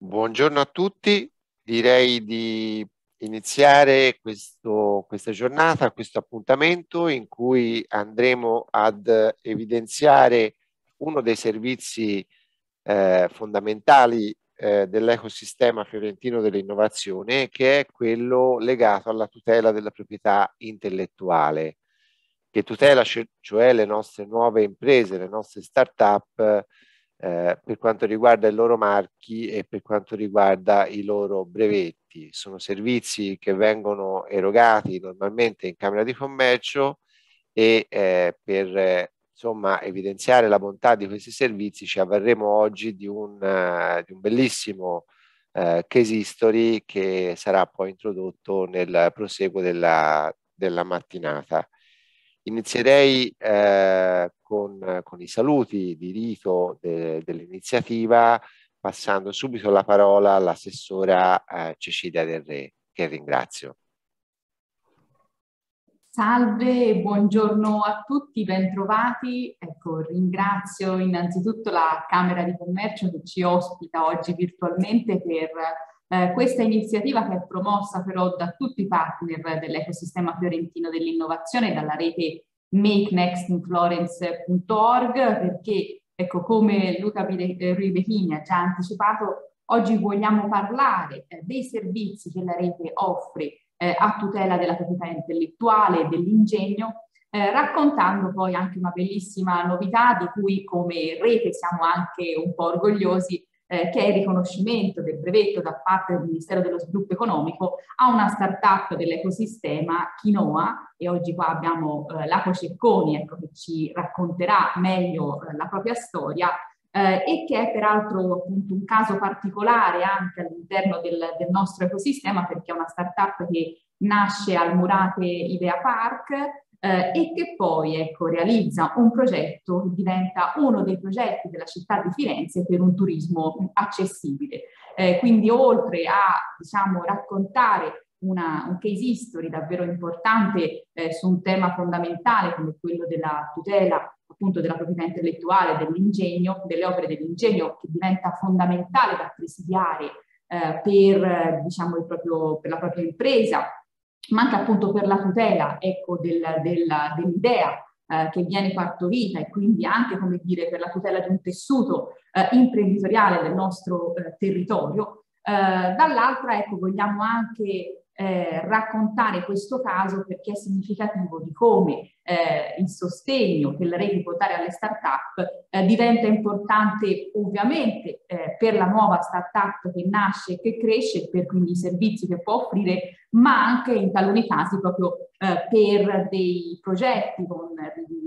Buongiorno a tutti, direi di iniziare questo, questa giornata, questo appuntamento in cui andremo ad evidenziare uno dei servizi eh, fondamentali eh, dell'ecosistema fiorentino dell'innovazione che è quello legato alla tutela della proprietà intellettuale, che tutela cioè le nostre nuove imprese, le nostre start-up eh, per quanto riguarda i loro marchi e per quanto riguarda i loro brevetti. Sono servizi che vengono erogati normalmente in Camera di Commercio e eh, per insomma, evidenziare la bontà di questi servizi ci avverremo oggi di un, uh, di un bellissimo uh, case history che sarà poi introdotto nel proseguo della, della mattinata. Inizierei eh, con, con, i saluti di rito de, dell'iniziativa, passando subito la parola all'assessora eh, Cecilia Del Re, che ringrazio. Salve, buongiorno a tutti, bentrovati. Ecco, ringrazio innanzitutto la Camera di Commercio che ci ospita oggi virtualmente per eh, questa iniziativa che è promossa però da tutti i partner dell'ecosistema fiorentino dell'innovazione, dalla rete makenextinflorence.org, perché ecco, come Luca Ribechini ha già anticipato, oggi vogliamo parlare eh, dei servizi che la rete offre eh, a tutela della proprietà intellettuale e dell'ingegno, eh, raccontando poi anche una bellissima novità di cui come rete siamo anche un po' orgogliosi, eh, che è il riconoscimento del brevetto da parte del Ministero dello Sviluppo Economico a una startup dell'ecosistema Quinoa e oggi qua abbiamo eh, Laco Cecconi ecco, che ci racconterà meglio eh, la propria storia eh, e che è peraltro appunto un caso particolare anche all'interno del, del nostro ecosistema perché è una startup che nasce al Murate Idea Park eh, e che poi ecco, realizza un progetto che diventa uno dei progetti della città di Firenze per un turismo accessibile. Eh, quindi oltre a diciamo, raccontare una, un case history davvero importante eh, su un tema fondamentale come quello della tutela appunto della proprietà intellettuale, dell'ingegno, delle opere dell'ingegno che diventa fondamentale da presidiare eh, per, diciamo, proprio, per la propria impresa ma anche appunto per la tutela ecco, del, del, dell'idea eh, che viene partorita e quindi anche come dire, per la tutela di un tessuto eh, imprenditoriale del nostro eh, territorio. Eh, dall'altra ecco, vogliamo anche eh, raccontare questo caso perché è significativo di come eh, il sostegno che la rete può dare alle start-up eh, diventa importante ovviamente eh, per la nuova start-up che nasce e che cresce, per quindi i servizi che può offrire, ma anche in taluni casi proprio eh, per dei progetti con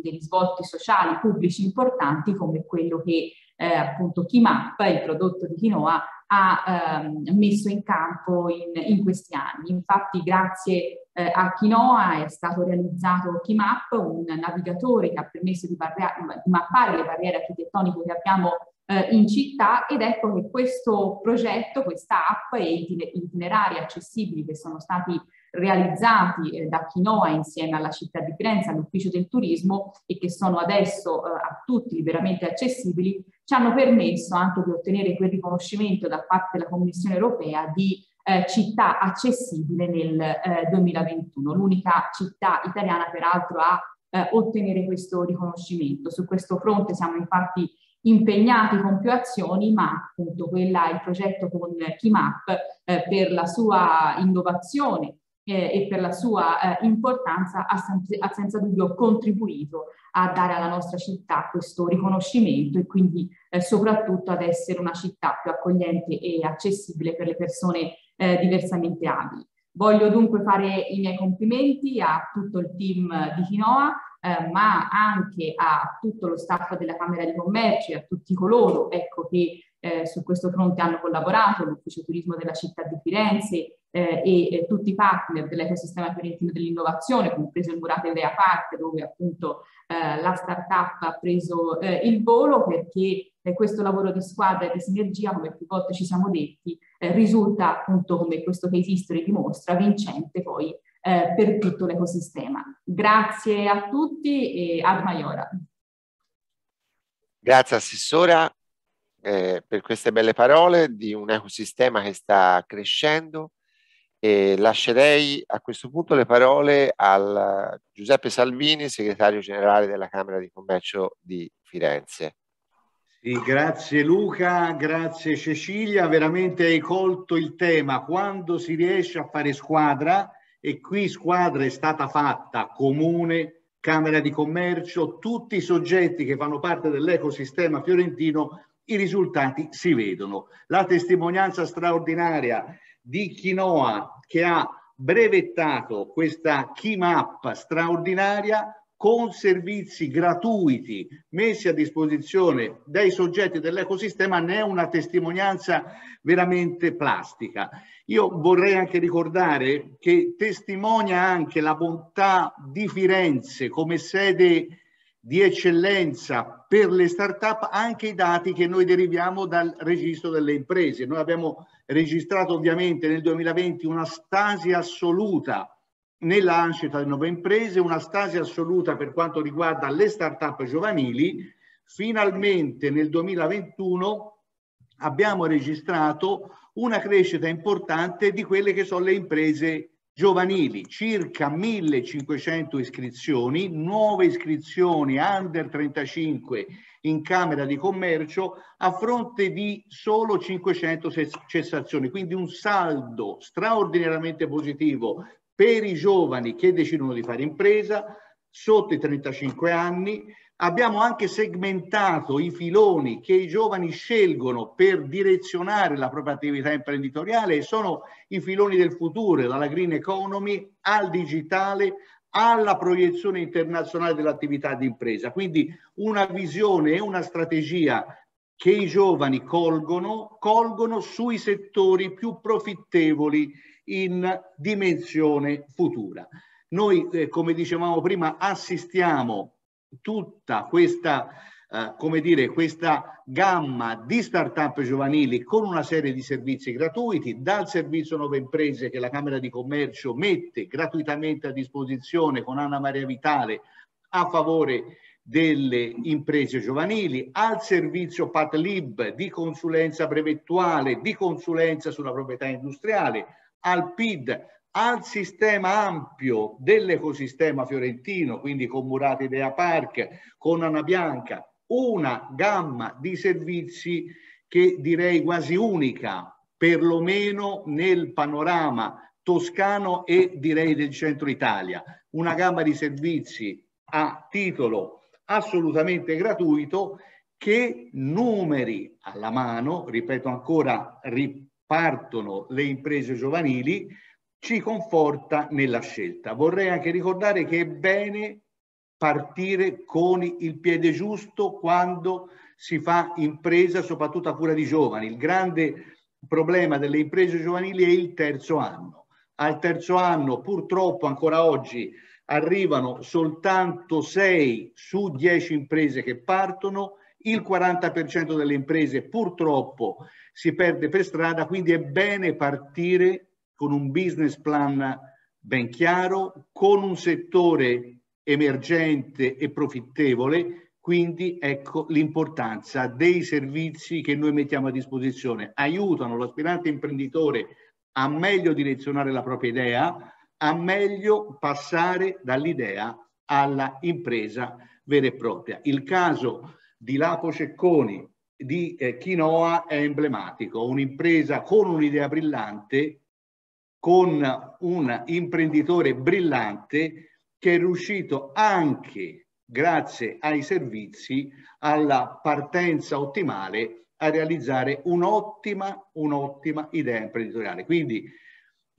degli svolti sociali pubblici importanti come quello che eh, appunto Kimap, il prodotto di Kinoa, ha ehm, messo in campo in, in, questi anni. Infatti grazie eh, a Quinoa è stato realizzato Keymap, un navigatore che ha permesso di, di mappare le barriere architettoniche che abbiamo eh, in città ed ecco che questo progetto, questa app e i itinerari accessibili che sono stati realizzati eh, da Chinoa insieme alla città di Firenze, all'ufficio del turismo e che sono adesso eh, a tutti liberamente accessibili, ci hanno permesso anche di ottenere quel riconoscimento da parte della Commissione europea di eh, città accessibile nel eh, 2021, l'unica città italiana peraltro a eh, ottenere questo riconoscimento. Su questo fronte siamo infatti impegnati con più azioni, ma appunto quella, il progetto con Chimap eh, per la sua innovazione eh, e per la sua eh, importanza ha, sempre, ha, senza dubbio contribuito a dare alla nostra città questo riconoscimento e quindi eh, soprattutto ad essere una città più accogliente e accessibile per le persone eh, diversamente abili. Voglio dunque fare i miei complimenti a tutto il team di Chinoa, eh, ma anche a tutto lo staff della Camera di Commercio e a tutti coloro ecco, che eh, su questo fronte hanno collaborato, l'Ufficio Turismo della città di Firenze, eh, e tutti i partner dell'ecosistema fiorentino dell'innovazione, compreso il Murate Idea Park, dove appunto eh, la startup ha preso eh, il volo perché eh, questo lavoro di squadra e di sinergia, come più volte ci siamo detti, risulta appunto, come questo case history dimostra, vincente poi eh, per tutto l'ecosistema. Grazie a tutti e ad Maiora. Grazie Assessora eh, per queste belle parole di un ecosistema che sta crescendo, e lascerei a questo punto le parole al Giuseppe Salvini, segretario generale della Camera di Commercio di Firenze. Sì, grazie Luca, grazie Cecilia, veramente hai colto il tema. Quando si riesce a fare squadra, e qui squadra è stata fatta, comune, Camera di Commercio, tutti i soggetti che fanno parte dell'ecosistema fiorentino, i risultati si vedono. La testimonianza straordinaria di Chinoa che ha brevettato questa Keymap straordinaria con servizi gratuiti messi a disposizione dai soggetti dell'ecosistema ne è una testimonianza veramente plastica. Io vorrei anche ricordare che testimonia anche la bontà di Firenze come sede di eccellenza per le start-up anche i dati che noi deriviamo dal registro delle imprese. Noi abbiamo registrato ovviamente nel 2020 una stasi assoluta nella nascita delle nuove imprese, una stasi assoluta per quanto riguarda le start-up giovanili, finalmente nel 2021 abbiamo registrato una crescita importante di quelle che sono le imprese giovanili circa 1500 iscrizioni, nuove iscrizioni under 35 in Camera di Commercio a fronte di solo 500 cessazioni, quindi un saldo straordinariamente positivo per i giovani che decidono di fare impresa sotto i 35 anni, Abbiamo anche segmentato i filoni che i giovani scelgono per direzionare la propria attività imprenditoriale e sono i filoni del futuro, dalla green economy al digitale, alla proiezione internazionale dell'attività di impresa. Quindi una visione e una strategia che i giovani colgono, colgono sui settori più profittevoli in dimensione futura. Noi, eh, come dicevamo prima, assistiamo tutta questa, eh, come dire, questa gamma di start-up giovanili con una serie di servizi gratuiti, dal servizio Nuove Imprese che la Camera di Commercio mette gratuitamente a disposizione con Anna Maria Vitale a favore delle imprese giovanili, al servizio PatLib di consulenza brevettuale, di consulenza sulla proprietà industriale, al PID al sistema ampio dell'ecosistema fiorentino, quindi con Murati Dea Park, con Ana Bianca, una gamma di servizi che direi quasi unica, perlomeno nel panorama toscano e direi del centro Italia. Una gamma di servizi a titolo assolutamente gratuito che numeri alla mano, ripeto ancora, ripartono le imprese giovanili, ci conforta nella scelta. Vorrei anche ricordare che è bene partire con il piede giusto quando si fa impresa, soprattutto a cura di giovani. Il grande problema delle imprese giovanili è il terzo anno. Al terzo anno, purtroppo ancora oggi, arrivano soltanto 6 su 10 imprese che partono, il 40% delle imprese purtroppo si perde per strada, quindi è bene partire con un business plan ben chiaro, con un settore emergente e profittevole, quindi ecco l'importanza dei servizi che noi mettiamo a disposizione. Aiutano l'aspirante imprenditore a meglio direzionare la propria idea, a meglio passare dall'idea alla impresa vera e propria. Il caso di Lapo Cecconi di eh, Chinoa è emblematico, un'impresa con un'idea brillante con un imprenditore brillante che è riuscito anche grazie ai servizi, alla partenza ottimale, a realizzare un'ottima, un'ottima idea imprenditoriale. Quindi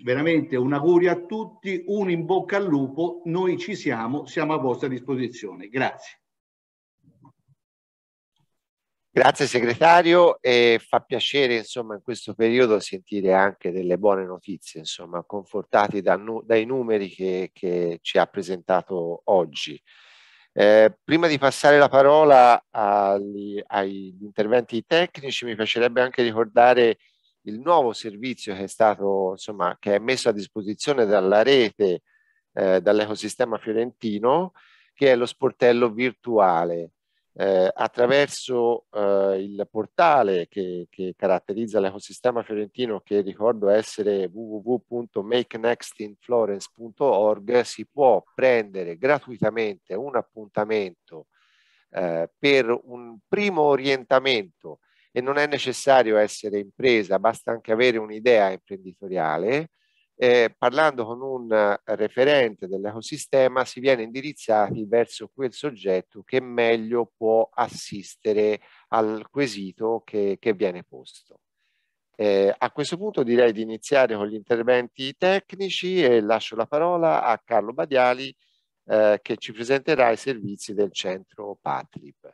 veramente un augurio a tutti, un in bocca al lupo, noi ci siamo, siamo a vostra disposizione. Grazie. Grazie segretario e fa piacere insomma in questo periodo sentire anche delle buone notizie, insomma confortati da, dai numeri che, che, ci ha presentato oggi. Eh, prima di passare la parola agli, agli, interventi tecnici mi piacerebbe anche ricordare il nuovo servizio che è stato insomma che è messo a disposizione dalla rete eh, dall'ecosistema fiorentino che è lo sportello virtuale eh, attraverso eh, il portale che, che caratterizza l'ecosistema fiorentino, che ricordo essere www.makenextinflorence.org, si può prendere gratuitamente un appuntamento eh, per un primo orientamento e non è necessario essere impresa, basta anche avere un'idea imprenditoriale eh, parlando con un eh, referente dell'ecosistema si viene indirizzati verso quel soggetto che meglio può assistere al quesito che, che viene posto. Eh, a questo punto direi di iniziare con gli interventi tecnici e lascio la parola a Carlo Badiali eh, che ci presenterà i servizi del centro Patlib.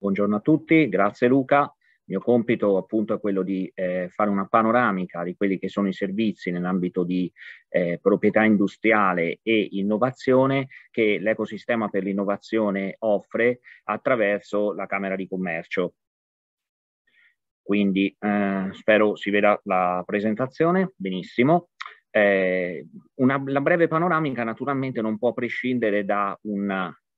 Buongiorno a tutti, grazie Luca. Il mio compito appunto è quello di eh, fare una panoramica di quelli che sono i servizi nell'ambito di eh, proprietà industriale e innovazione che l'ecosistema per l'innovazione offre attraverso la Camera di Commercio. Quindi eh, spero si veda la presentazione benissimo. Eh, una, la breve panoramica naturalmente non può prescindere da un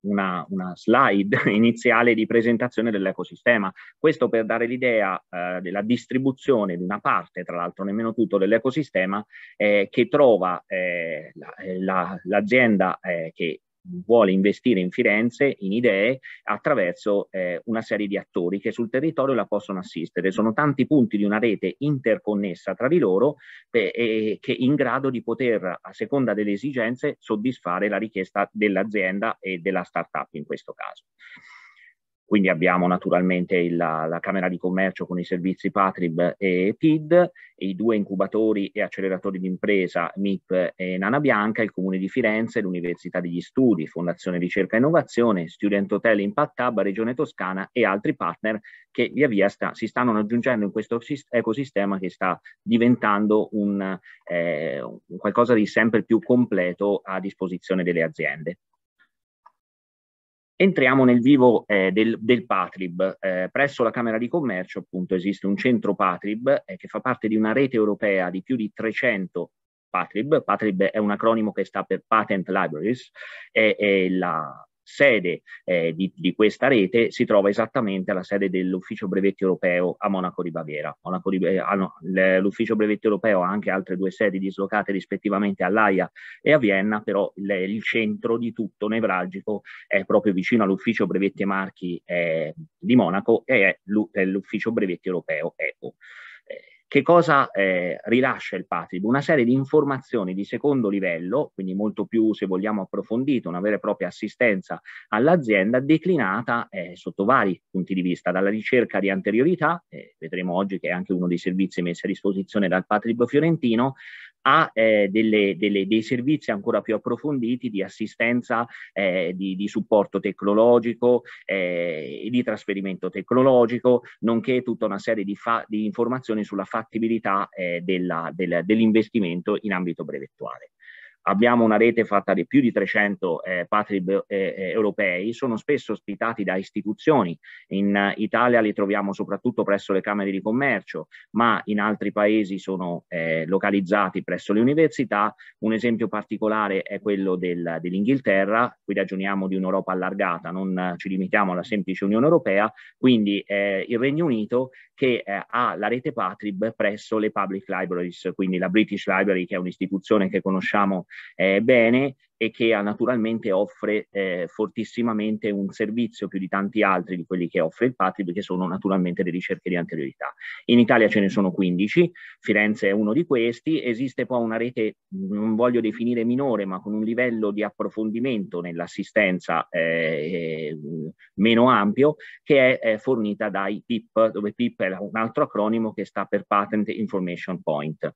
una, una slide iniziale di presentazione dell'ecosistema. Questo per dare l'idea eh, della distribuzione di una parte, tra l'altro nemmeno tutto, dell'ecosistema eh, che trova eh, eh l'azienda la, eh, la, che vuole investire in Firenze, in idee, attraverso eh, una serie di attori che sul territorio la possono assistere. Sono tanti punti di una rete interconnessa tra di loro eh, eh, che in grado di poter, a seconda delle esigenze, soddisfare la richiesta dell'azienda e della startup in questo caso. Quindi abbiamo naturalmente il, la, la, Camera di Commercio con i servizi Patrib e PID, e i due incubatori e acceleratori d'impresa MIP e Nana Bianca, il Comune di Firenze, l'Università degli Studi, Fondazione Ricerca e Innovazione, Student Hotel Impact Hub, Regione Toscana e altri partner che via via sta, si stanno aggiungendo in questo ecosistema che sta diventando un, eh, un qualcosa di sempre più completo a disposizione delle aziende. Entriamo nel vivo eh, del, del, Patrib. Eh, presso la Camera di Commercio appunto esiste un centro Patrib eh, che fa parte di una rete europea di più di 300 Patrib. Patrib è un acronimo che sta per Patent Libraries, è, è la, sede eh, di, di, questa rete si trova esattamente alla sede dell'ufficio brevetti europeo a Monaco di Baviera. Ah, eh, no, l'ufficio brevetti europeo ha anche altre due sedi dislocate rispettivamente all'AIA e a Vienna, però il, il centro di tutto nevralgico è proprio vicino all'ufficio brevetti e marchi eh, di Monaco e è l'ufficio brevetti europeo ECO. Che cosa eh, rilascia il PATRIB? Una serie di informazioni di secondo livello, quindi molto più, se vogliamo, approfondito, una vera e propria assistenza all'azienda declinata eh, sotto vari punti di vista, dalla ricerca di anteriorità, eh, vedremo oggi che è anche uno dei servizi messi a disposizione dal PATRIB fiorentino, ha eh, delle, delle, dei servizi ancora più approfonditi di assistenza, eh, di, di, supporto tecnologico, eh, di trasferimento tecnologico, nonché tutta una serie di, di informazioni sulla fattibilità eh, dell'investimento in ambito brevettuale. Abbiamo una rete fatta di più di 300 eh, patri eh, eh, europei, sono spesso ospitati da istituzioni. In eh, Italia li troviamo soprattutto presso le Camere di Commercio, ma in altri paesi sono eh, localizzati presso le università. Un esempio particolare è quello del, dell'Inghilterra, qui ragioniamo di un'Europa allargata, non ci limitiamo alla semplice Unione Europea, quindi eh, il Regno Unito che eh, ha la rete Patrib presso le public libraries, quindi la British Library che è un'istituzione che conosciamo eh, bene e che naturalmente offre eh, fortissimamente un servizio più di tanti altri di quelli che offre il Patrib, che sono naturalmente le ricerche di anteriorità. In Italia ce ne sono 15, Firenze è uno di questi, esiste poi una rete, non voglio definire minore, ma con un livello di approfondimento nell'assistenza eh, meno ampio, che è, è fornita dai PIP, dove PIP è un altro acronimo che sta per Patent Information Point.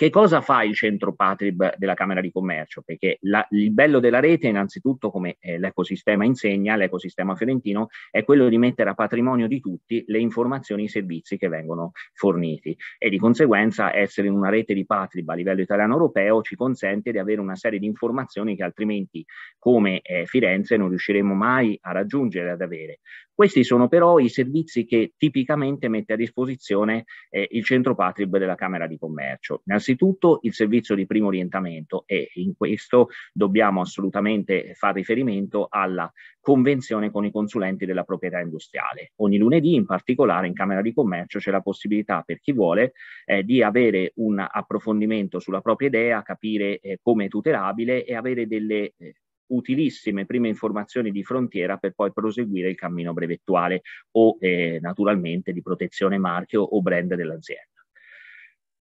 Che cosa fa il centro Patrib della Camera di Commercio? Perché la, il bello della rete, innanzitutto, come eh, l'ecosistema insegna, l'ecosistema fiorentino, è quello di mettere a patrimonio di tutti le informazioni e i servizi che vengono forniti e di conseguenza essere in una rete di Patrib a livello italiano europeo ci consente di avere una serie di informazioni che altrimenti come eh, Firenze non riusciremo mai a raggiungere, ad avere. Questi sono però i servizi che tipicamente mette a disposizione eh, il centro Patrib della Camera di Commercio. Nel Innanzitutto il servizio di primo orientamento e in questo dobbiamo assolutamente fare riferimento alla convenzione con i consulenti della proprietà industriale. Ogni lunedì in particolare in Camera di Commercio c'è la possibilità per chi vuole eh, di avere un approfondimento sulla propria idea, capire eh, come è tutelabile e avere delle eh, utilissime prime informazioni di frontiera per poi proseguire il cammino brevettuale o eh, naturalmente di protezione marchio o brand dell'azienda.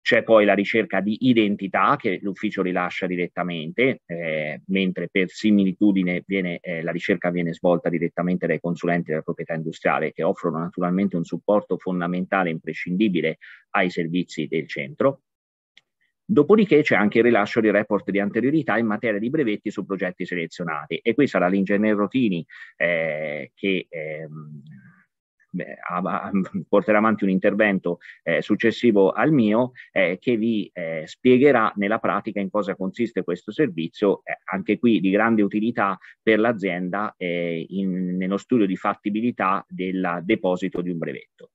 C'è poi la ricerca di identità che l'ufficio rilascia direttamente, eh, mentre per similitudine viene, eh, la ricerca viene svolta direttamente dai consulenti della proprietà industriale che offrono naturalmente un supporto fondamentale e imprescindibile ai servizi del centro. Dopodiché c'è anche il rilascio di report di anteriorità in materia di brevetti su progetti selezionati e qui sarà l'ingegnere Rotini eh, che ehm, beh, a, porterà avanti un intervento eh, successivo al mio eh, che vi eh, spiegherà nella pratica in cosa consiste questo servizio, eh, anche qui di grande utilità per l'azienda eh, in, nello studio di fattibilità del deposito di un brevetto.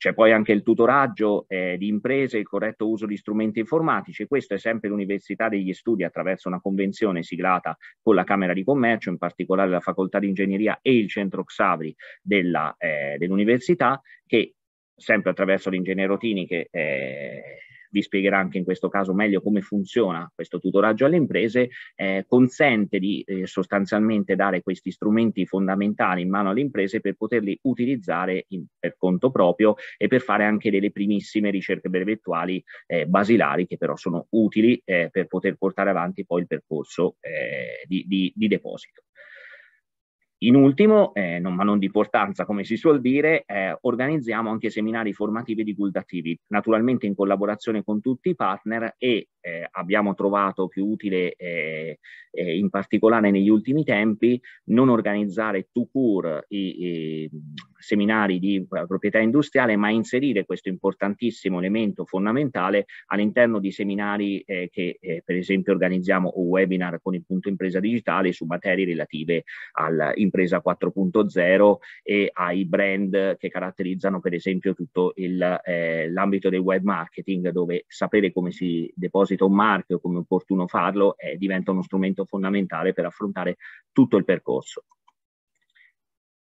C'è poi anche il tutoraggio eh, di imprese, il corretto uso di strumenti informatici. Questo è sempre l'Università degli Studi attraverso una convenzione siglata con la Camera di Commercio, in particolare la Facoltà di Ingegneria e il Centro Xavri eh, dell'Università, eh, dell che sempre attraverso l'ingegnere Rotini che eh, vi spiegherà anche in questo caso meglio come funziona questo tutoraggio alle imprese, eh, consente di eh, sostanzialmente dare questi strumenti fondamentali in mano alle imprese per poterli utilizzare in, per conto proprio e per fare anche delle primissime ricerche brevettuali eh, basilari che però sono utili eh, per poter portare avanti poi il percorso eh, di, di, di deposito. In ultimo, eh, non, ma non di importanza, come si suol dire, eh, organizziamo anche seminari formativi e divulgativi, naturalmente in collaborazione con tutti i partner e eh, abbiamo trovato più utile, eh, eh, in particolare negli ultimi tempi, non organizzare to cure i, i seminari di eh, proprietà industriale, ma inserire questo importantissimo elemento fondamentale all'interno di seminari che, per esempio, organizziamo o webinar con il punto impresa digitale su materie relative al impresa 4.0 e ai brand che caratterizzano per esempio tutto il, eh, l'ambito del web marketing dove sapere come si deposita un marchio, come è opportuno farlo, eh, diventa uno strumento fondamentale per affrontare tutto il percorso.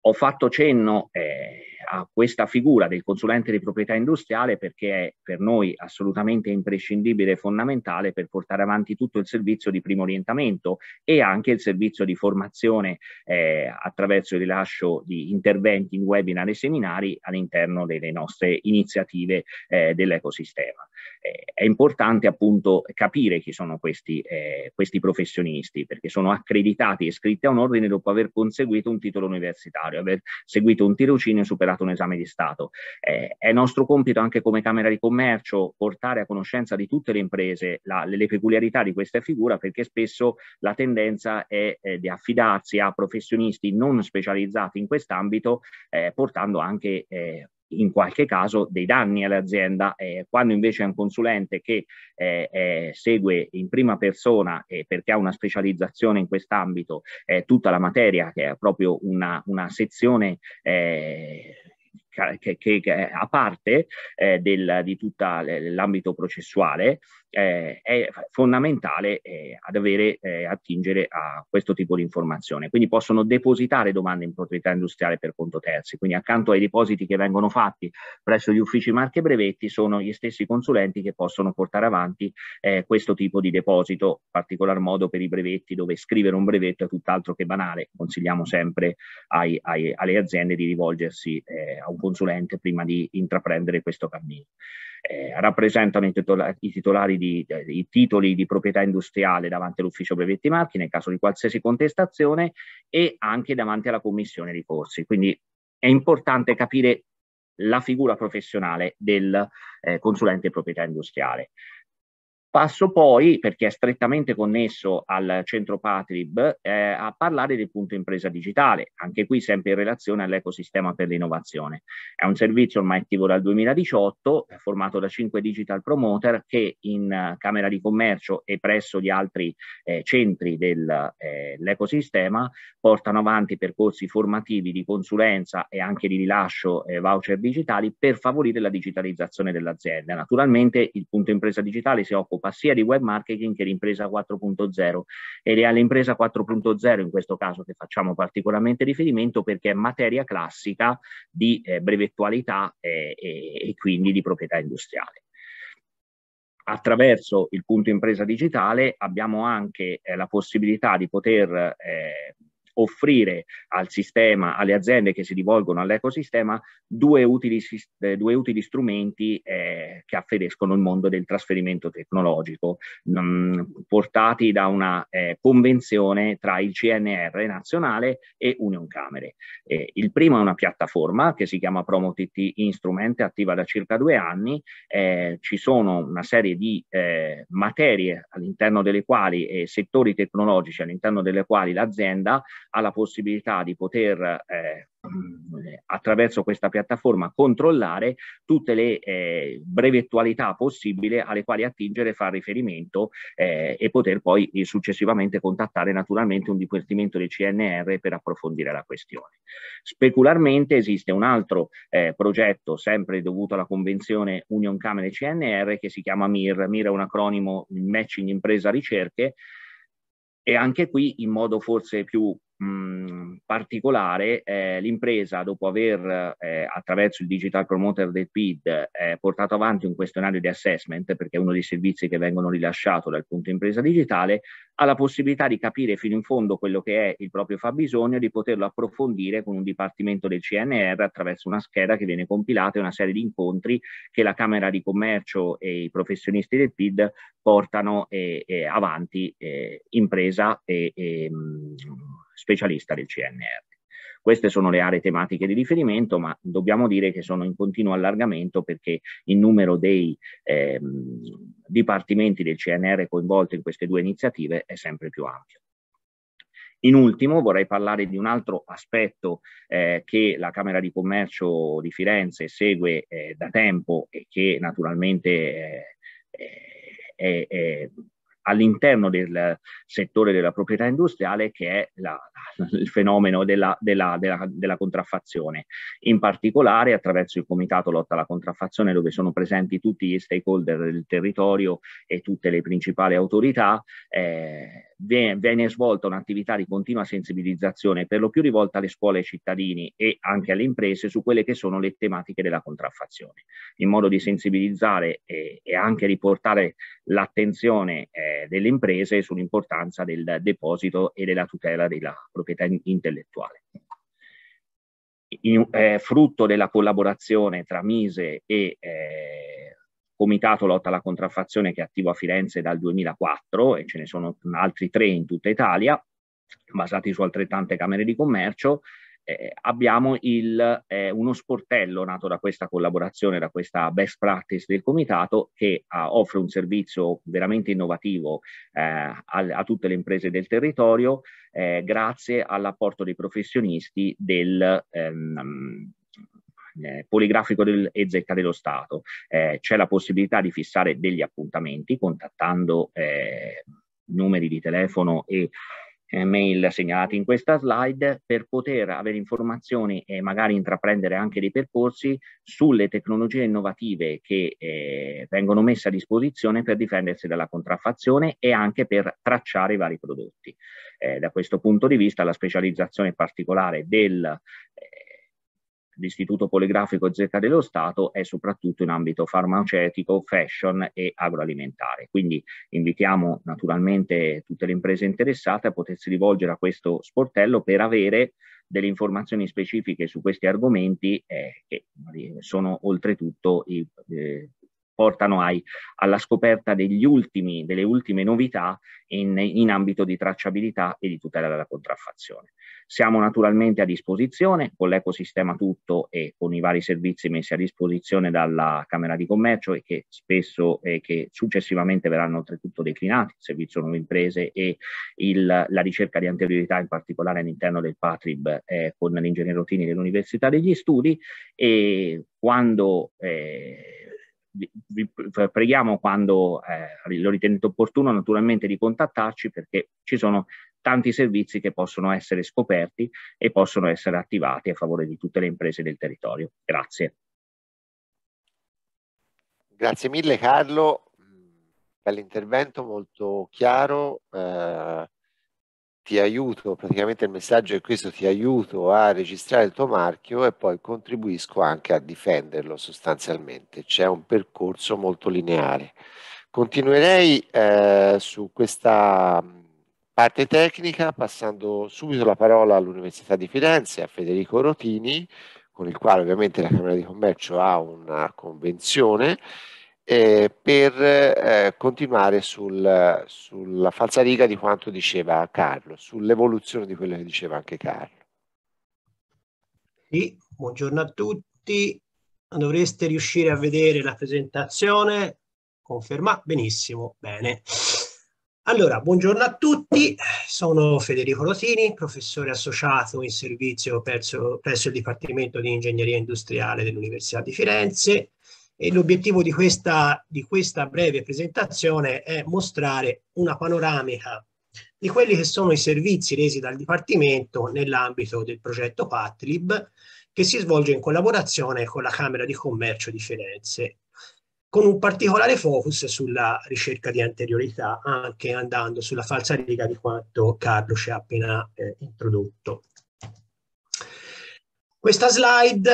Ho fatto cenno eh, a questa figura del consulente di proprietà industriale perché è per noi assolutamente imprescindibile e fondamentale per portare avanti tutto il servizio di primo orientamento e anche il servizio di formazione eh, attraverso il rilascio di interventi in webinar e seminari all'interno delle nostre iniziative eh, dell'ecosistema. Eh, è importante appunto capire chi sono questi, eh, questi professionisti perché sono accreditati e iscritti a un ordine dopo aver conseguito un titolo universitario, aver seguito un tirocinio superato superato un esame di Stato. Eh, è nostro compito anche come Camera di Commercio portare a conoscenza di tutte le imprese la, le, le, peculiarità di questa figura perché spesso la tendenza è eh, di affidarsi a professionisti non specializzati in quest'ambito, eh, portando anche eh, in qualche caso dei danni all'azienda, eh, quando invece è un consulente che eh, eh, segue in prima persona, e perché ha una specializzazione in quest'ambito, eh, tutta la materia, che è proprio una, una sezione eh, che, che, che a parte eh, del, di tutto l'ambito processuale eh, è fondamentale eh, ad avere, eh, attingere a questo tipo di informazione. Quindi possono depositare domande in proprietà industriale per conto terzi, quindi accanto ai depositi che vengono fatti presso gli uffici marche brevetti sono gli stessi consulenti che possono portare avanti eh, questo tipo di deposito, in particolar modo per i brevetti dove scrivere un brevetto è tutt'altro che banale, consigliamo sempre ai, ai, alle aziende di rivolgersi eh, a un consulente prima di intraprendere questo cammino eh, rappresentano i, titola- i, titolari di, i titoli di proprietà industriale davanti all'ufficio brevetti marchi nel caso di qualsiasi contestazione e anche davanti alla commissione ricorsi. Quindi è importante capire la figura professionale del eh, consulente proprietà industriale. Passo poi, perché è strettamente connesso al centro Patrib, eh, a parlare del punto impresa digitale, anche qui sempre in relazione all'ecosistema per l'innovazione. È un servizio ormai attivo dal 2018, formato da 5 digital promoter che in eh, Camera di Commercio e presso gli altri eh, centri dell'ecosistema eh, portano avanti percorsi formativi di consulenza e anche di rilascio eh, voucher digitali per favorire la digitalizzazione dell'azienda. Naturalmente il punto impresa digitale si occupa occupa sia di web marketing che di impresa 4.0 ed è all'impresa 4.0 in questo caso che facciamo particolarmente riferimento perché è materia classica di eh, brevettualità eh, e, e quindi di proprietà industriale attraverso il punto impresa digitale abbiamo anche eh, la possibilità di poter eh, offrire al sistema, alle aziende che si rivolgono all'ecosistema, due utili, eh, due utili strumenti eh, che afferiscono il mondo del trasferimento tecnologico, mh, mm, portati da una eh, convenzione tra il CNR nazionale e Unioncamere. Eh, il primo è una piattaforma che si chiama PromoTT Instrument, attiva da circa due anni, eh, ci sono una serie di eh, materie all'interno delle quali e settori tecnologici all'interno delle quali l'azienda ha la possibilità di poter eh, attraverso questa piattaforma controllare tutte le eh, brevettualità possibili alle quali attingere, far riferimento eh, e poter poi eh, successivamente contattare naturalmente un dipartimento del CNR per approfondire la questione. Specularmente esiste un altro eh, progetto sempre dovuto alla convenzione Union Camere CNR che si chiama MIR, MIR è un acronimo Matching Impresa Ricerche e anche qui in modo forse più mh, particolare, eh, l'impresa dopo aver eh, attraverso il Digital Promoter del PID eh, portato avanti un questionario di assessment, perché è uno dei servizi che vengono rilasciato dal punto impresa digitale, ha la possibilità di capire fino in fondo quello che è il proprio fabbisogno e di poterlo approfondire con un dipartimento del CNR attraverso una scheda che viene compilata e una serie di incontri che la Camera di Commercio e i professionisti del PID portano eh, eh, avanti eh, impresa e, e mh, specialista del CNR. Queste sono le aree tematiche di riferimento, ma dobbiamo dire che sono in continuo allargamento perché il numero dei eh, dipartimenti del CNR coinvolti in queste due iniziative è sempre più ampio. In ultimo vorrei parlare di un altro aspetto eh, che la Camera di Commercio di Firenze segue eh, da tempo e che naturalmente eh, eh, è, è all'interno del settore della proprietà industriale che è la, il fenomeno della, della, della, della, contraffazione, in particolare attraverso il Comitato Lotta alla Contraffazione dove sono presenti tutti gli stakeholder del territorio e tutte le principali autorità. Eh, viene svolta un'attività di continua sensibilizzazione per lo più rivolta alle scuole ai cittadini e anche alle imprese su quelle che sono le tematiche della contraffazione, in modo di sensibilizzare e, e anche riportare l'attenzione eh, delle imprese sull'importanza del deposito e della tutela della proprietà intellettuale. In, eh, frutto della collaborazione tra Mise e eh, Comitato Lotta alla Contraffazione che è attivo a Firenze dal 2004 e ce ne sono altri tre in tutta Italia, basati su altrettante Camere di Commercio, eh, abbiamo il, eh, uno sportello nato da questa collaborazione, da questa best practice del comitato che ah, offre un servizio veramente innovativo eh, a, a, tutte le imprese del territorio eh, grazie all'apporto dei professionisti del, ehm, eh, poligrafico del EZK dello Stato. Eh, c'è la possibilità di fissare degli appuntamenti contattando eh, numeri di telefono e eh, mail segnalati in questa slide per poter avere informazioni e magari intraprendere anche dei percorsi sulle tecnologie innovative che eh, vengono messe a disposizione per difendersi dalla contraffazione e anche per tracciare i vari prodotti. Eh, da questo punto di vista la specializzazione particolare del eh, l'Istituto Poligrafico Zecca dello Stato è soprattutto in ambito farmaceutico, fashion e agroalimentare. Quindi invitiamo naturalmente tutte le imprese interessate a potersi rivolgere a questo sportello per avere delle informazioni specifiche su questi argomenti eh, che eh, sono oltretutto i, eh, portano ai, alla scoperta ultimi, delle ultime novità in, in ambito di tracciabilità e di tutela dalla contraffazione. Siamo naturalmente a disposizione con l'ecosistema tutto e con i vari servizi messi a disposizione dalla Camera di Commercio e che spesso e che successivamente verranno oltretutto declinati, il servizio nuove imprese e il, la ricerca di anteriorità in particolare all'interno del Patrib eh, con l'ingegnere Rotini dell'Università degli Studi e quando eh, vi preghiamo quando eh, lo ritenete opportuno naturalmente di contattarci perché ci sono tanti servizi che possono essere scoperti e possono essere attivati a favore di tutte le imprese del territorio. Grazie. Grazie mille Carlo, bell'intervento molto chiaro, eh, ti aiuto, praticamente il messaggio è questo, ti aiuto a registrare il tuo marchio e poi contribuisco anche a difenderlo sostanzialmente, c'è un percorso molto lineare. Continuerei eh, su questa parte tecnica, passando subito la parola all'Università di Firenze, a Federico Rotini, con il quale ovviamente la Camera di Commercio ha una convenzione, eh, per eh, continuare sul, sulla falsariga di quanto diceva Carlo, sull'evoluzione di quello che diceva anche Carlo. Sì, buongiorno a tutti. Dovreste riuscire a vedere la presentazione. Conferma benissimo, bene. Allora, buongiorno a tutti, sono Federico Rosini, professore associato in servizio presso, presso il Dipartimento di Ingegneria Industriale dell'Università di Firenze e l'obiettivo di di questa breve presentazione è mostrare una panoramica di quelli che sono i servizi resi dal Dipartimento nell'ambito del progetto PATLIB che si svolge in collaborazione con la Camera di Commercio di Firenze con un particolare focus sulla ricerca di anteriorità, anche andando sulla falsariga di quanto Carlo ci ha appena eh, introdotto. Questa slide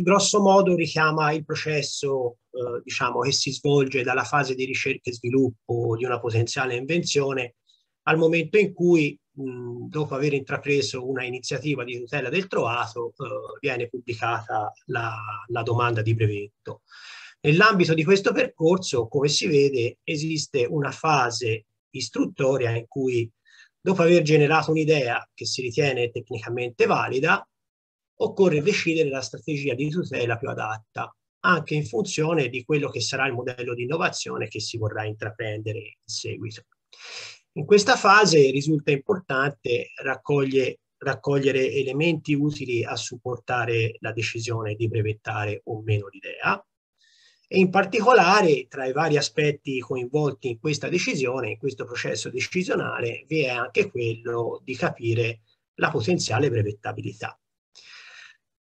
grosso modo richiama il processo eh, diciamo, che si svolge dalla fase di ricerca e sviluppo di una potenziale invenzione al momento in cui, mh, dopo aver intrapreso una iniziativa di tutela del trovato, eh, viene pubblicata la, la domanda di brevetto. Nell'ambito di questo percorso, come si vede, esiste una fase istruttoria in cui dopo aver generato un'idea che si ritiene tecnicamente valida, occorre decidere la strategia di tutela più adatta, anche in funzione di quello che sarà il modello di innovazione che si vorrà intraprendere in seguito. In questa fase risulta importante raccoglie, raccogliere elementi utili a supportare la decisione di brevettare o meno l'idea, e in particolare tra i vari aspetti coinvolti in questa decisione, in questo processo decisionale, vi è anche quello di capire la potenziale brevettabilità.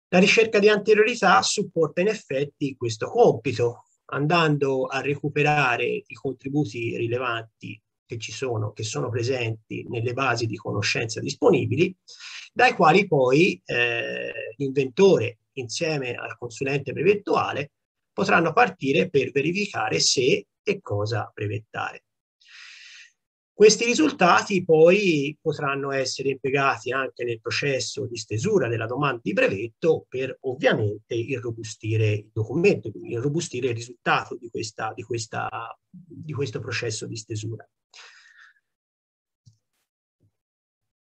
La ricerca di anteriorità supporta in effetti questo compito, andando a recuperare i contributi rilevanti che ci sono, che sono presenti nelle basi di conoscenza disponibili, dai quali poi eh, l'inventore, insieme al consulente brevettuale, potranno partire per verificare se e cosa brevettare. Questi risultati poi potranno essere impiegati anche nel processo di stesura della domanda di brevetto per ovviamente irrobustire il documento, quindi irrobustire il risultato di, questa, di, questa, di questo processo di stesura.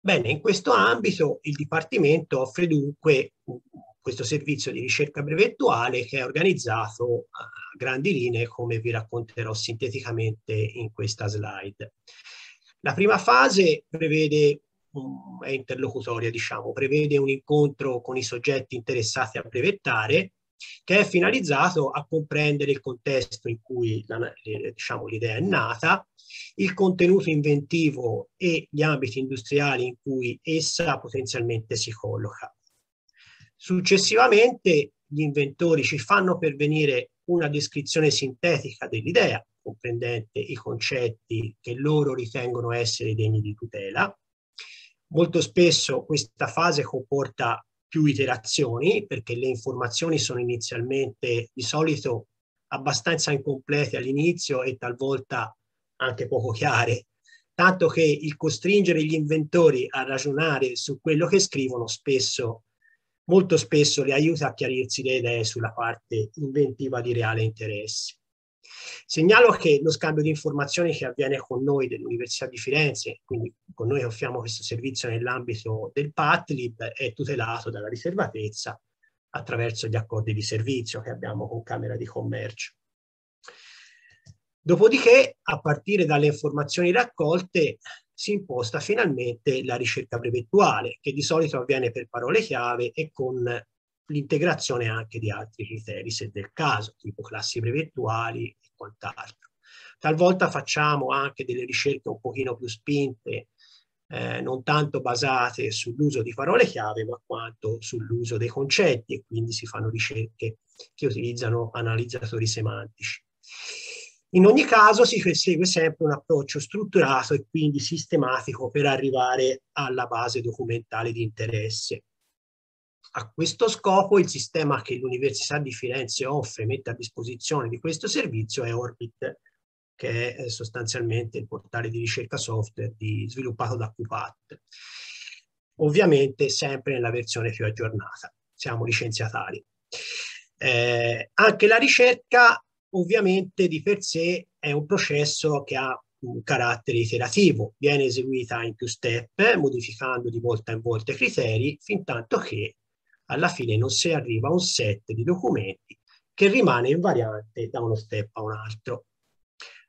Bene, in questo ambito il Dipartimento offre dunque questo servizio di ricerca brevettuale che è organizzato a grandi linee come vi racconterò sinteticamente in questa slide. La prima fase prevede è interlocutoria, diciamo, prevede un incontro con i soggetti interessati a brevettare che è finalizzato a comprendere il contesto in cui diciamo, l'idea diciamo, è nata, il contenuto inventivo e gli ambiti industriali in cui essa potenzialmente si colloca. Successivamente gli inventori ci fanno pervenire una descrizione sintetica dell'idea, comprendente i concetti che loro ritengono essere degni di tutela. Molto spesso questa fase comporta più iterazioni perché le informazioni sono inizialmente di solito abbastanza incomplete all'inizio e talvolta anche poco chiare, tanto che il costringere gli inventori a ragionare su quello che scrivono spesso molto spesso le aiuta a chiarirsi le idee sulla parte inventiva di reale interesse. Segnalo che lo scambio di informazioni che avviene con noi dell'Università di Firenze, quindi con noi offriamo questo servizio nell'ambito del PATLIB, è tutelato dalla riservatezza attraverso gli accordi di servizio che abbiamo con Camera di Commercio. Dopodiché, a partire dalle informazioni raccolte, si imposta finalmente la ricerca brevettuale, che di solito avviene per parole chiave e con l'integrazione anche di altri criteri, se del caso, tipo classi brevettuali e quant'altro. Talvolta facciamo anche delle ricerche un pochino più spinte, eh, non tanto basate sull'uso di parole chiave, ma quanto sull'uso dei concetti, e quindi si fanno ricerche che utilizzano analizzatori semantici. In ogni caso si segue sempre un approccio strutturato e quindi sistematico per arrivare alla base documentale di interesse. A questo scopo il sistema che l'Università di Firenze offre e mette a disposizione di questo servizio è Orbit, che è eh, sostanzialmente il portale di ricerca software di, sviluppato da Cupat. Ovviamente sempre nella versione più aggiornata, siamo licenziatari. Eh, anche la ricerca ovviamente di per sé è un processo che ha un carattere iterativo, viene eseguita in più step, modificando di volta in volta i criteri, fin tanto che alla fine non si arriva a un set di documenti che rimane invariante da uno step a un altro.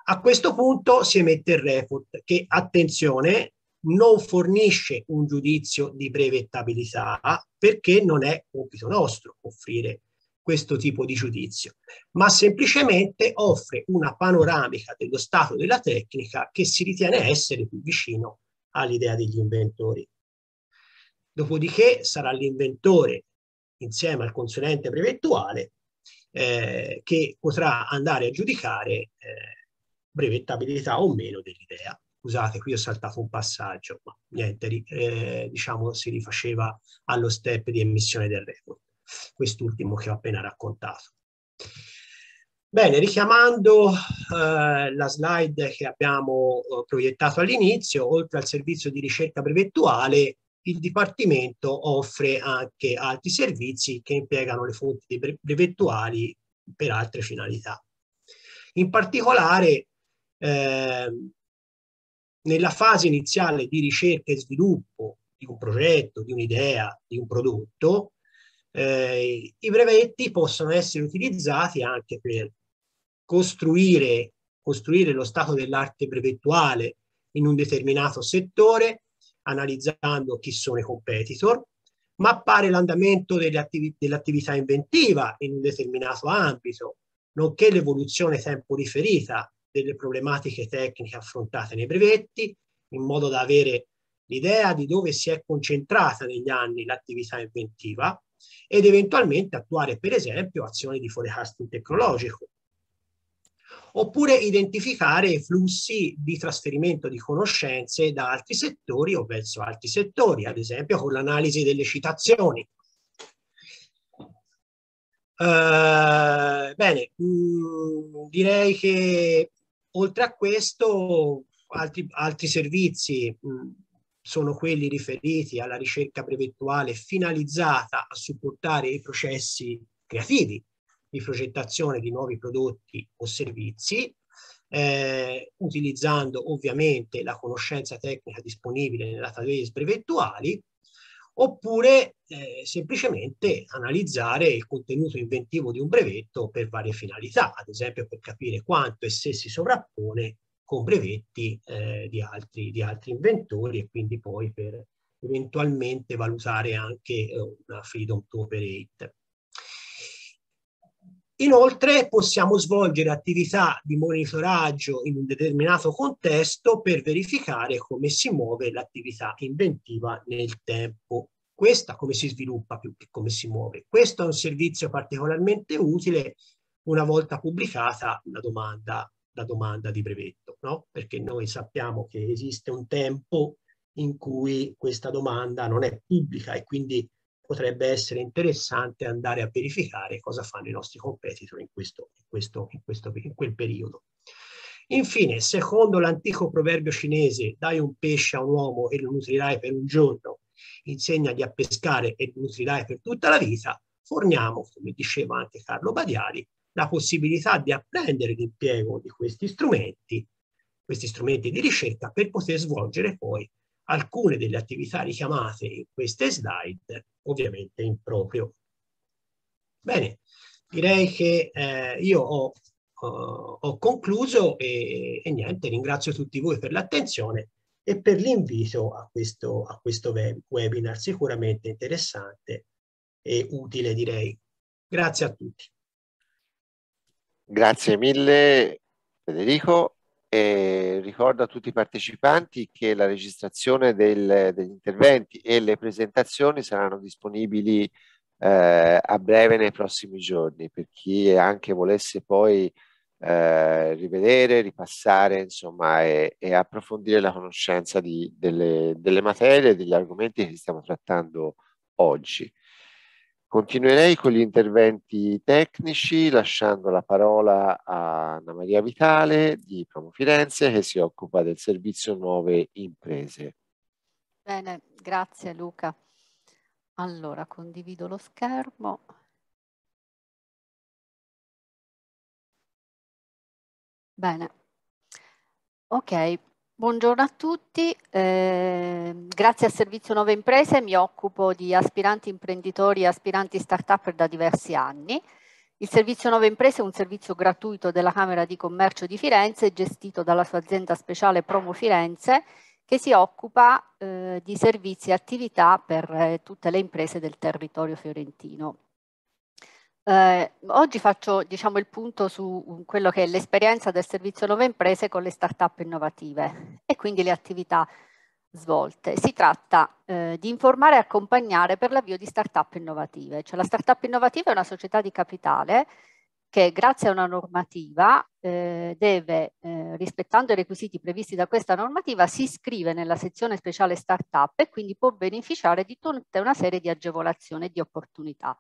A questo punto si emette il report che, attenzione, non fornisce un giudizio di brevettabilità perché non è compito nostro offrire questo tipo di giudizio, ma semplicemente offre una panoramica dello stato della tecnica che si ritiene essere più vicino all'idea degli inventori. Dopodiché sarà l'inventore, insieme al consulente brevettuale, eh, che potrà andare a giudicare eh, brevettabilità o meno dell'idea. Scusate, qui ho saltato un passaggio, ma niente, eh, diciamo si rifaceva allo step di emissione del report quest'ultimo che ho appena raccontato. Bene, richiamando eh, la slide che abbiamo eh, proiettato all'inizio, oltre al servizio di ricerca brevettuale, il Dipartimento offre anche altri servizi che impiegano le fonti brevettuali per altre finalità. In particolare, eh, nella fase iniziale di ricerca e sviluppo di un progetto, di un'idea, di un prodotto, eh, i brevetti possono essere utilizzati anche per costruire, costruire lo stato dell'arte brevettuale in un determinato settore, analizzando chi sono i competitor, mappare l'andamento dell'attiv- dell'attività inventiva in un determinato ambito, nonché l'evoluzione tempo riferita delle problematiche tecniche affrontate nei brevetti, in modo da avere l'idea di dove si è concentrata negli anni l'attività inventiva, ed eventualmente attuare per esempio azioni di forecasting tecnologico oppure identificare flussi di trasferimento di conoscenze da altri settori o verso altri settori, ad esempio con l'analisi delle citazioni. Uh, bene, mh, mm, direi che oltre a questo altri, altri servizi mh, mm, sono quelli riferiti alla ricerca brevettuale finalizzata a supportare i processi creativi di progettazione di nuovi prodotti o servizi, eh, utilizzando ovviamente la conoscenza tecnica disponibile nei database brevettuali, oppure eh, semplicemente analizzare il contenuto inventivo di un brevetto per varie finalità, ad esempio per capire quanto e se si sovrappone con brevetti eh, di, altri, di, altri, inventori e quindi poi per eventualmente valutare anche eh, una freedom to operate. Inoltre possiamo svolgere attività di monitoraggio in un determinato contesto per verificare come si muove l'attività inventiva nel tempo. Questa come si sviluppa più che come si muove. Questo è un servizio particolarmente utile una volta pubblicata la domanda, la domanda di brevetto no? perché noi sappiamo che esiste un tempo in cui questa domanda non è pubblica e quindi potrebbe essere interessante andare a verificare cosa fanno i nostri competitor in, questo, in, questo, in, questo, in quel periodo. Infine, secondo l'antico proverbio cinese, dai un pesce a un uomo e lo nutrirai per un giorno, insegnagli a pescare e lo nutrirai per tutta la vita, forniamo, come diceva anche Carlo Badiari, la possibilità di apprendere l'impiego di questi strumenti questi strumenti di ricerca per poter svolgere poi alcune delle attività richiamate in queste slide, ovviamente in proprio. Bene, direi che eh, io ho, ho, ho concluso e, e, niente, ringrazio tutti voi per l'attenzione e per l'invito a questo, a questo web, webinar sicuramente interessante e utile direi. Grazie a tutti. Grazie mille Federico e ricordo a tutti i partecipanti che la registrazione del, degli interventi e le presentazioni saranno disponibili eh, a breve nei prossimi giorni per chi anche volesse poi eh, rivedere, ripassare insomma, e, e approfondire la conoscenza di, delle, delle materie e degli argomenti che stiamo trattando oggi. Continuerei con gli interventi tecnici lasciando la parola a Anna Maria Vitale di Promo Firenze che si occupa del servizio Nuove Imprese. Bene, grazie Luca. Allora, condivido lo schermo. Bene. Ok, Buongiorno a tutti, eh, grazie al servizio Nuove Imprese mi occupo di aspiranti imprenditori e aspiranti start-up da diversi anni. Il servizio Nuove Imprese è un servizio gratuito della Camera di Commercio di Firenze gestito dalla sua azienda speciale Promo Firenze che si occupa eh, di servizi e attività per eh, tutte le imprese del territorio fiorentino. Eh, oggi faccio diciamo, il punto su mm, quello che è l'esperienza del servizio Nuove Imprese con le start-up innovative e quindi le attività svolte. Si tratta eh, di informare e accompagnare per l'avvio di start-up innovative. Cioè, la start-up innovativa è una società di capitale che grazie a una normativa eh, deve, eh, rispettando i requisiti previsti da questa normativa, si iscrive nella sezione speciale start-up e quindi può beneficiare di tutta una serie di agevolazioni e di opportunità.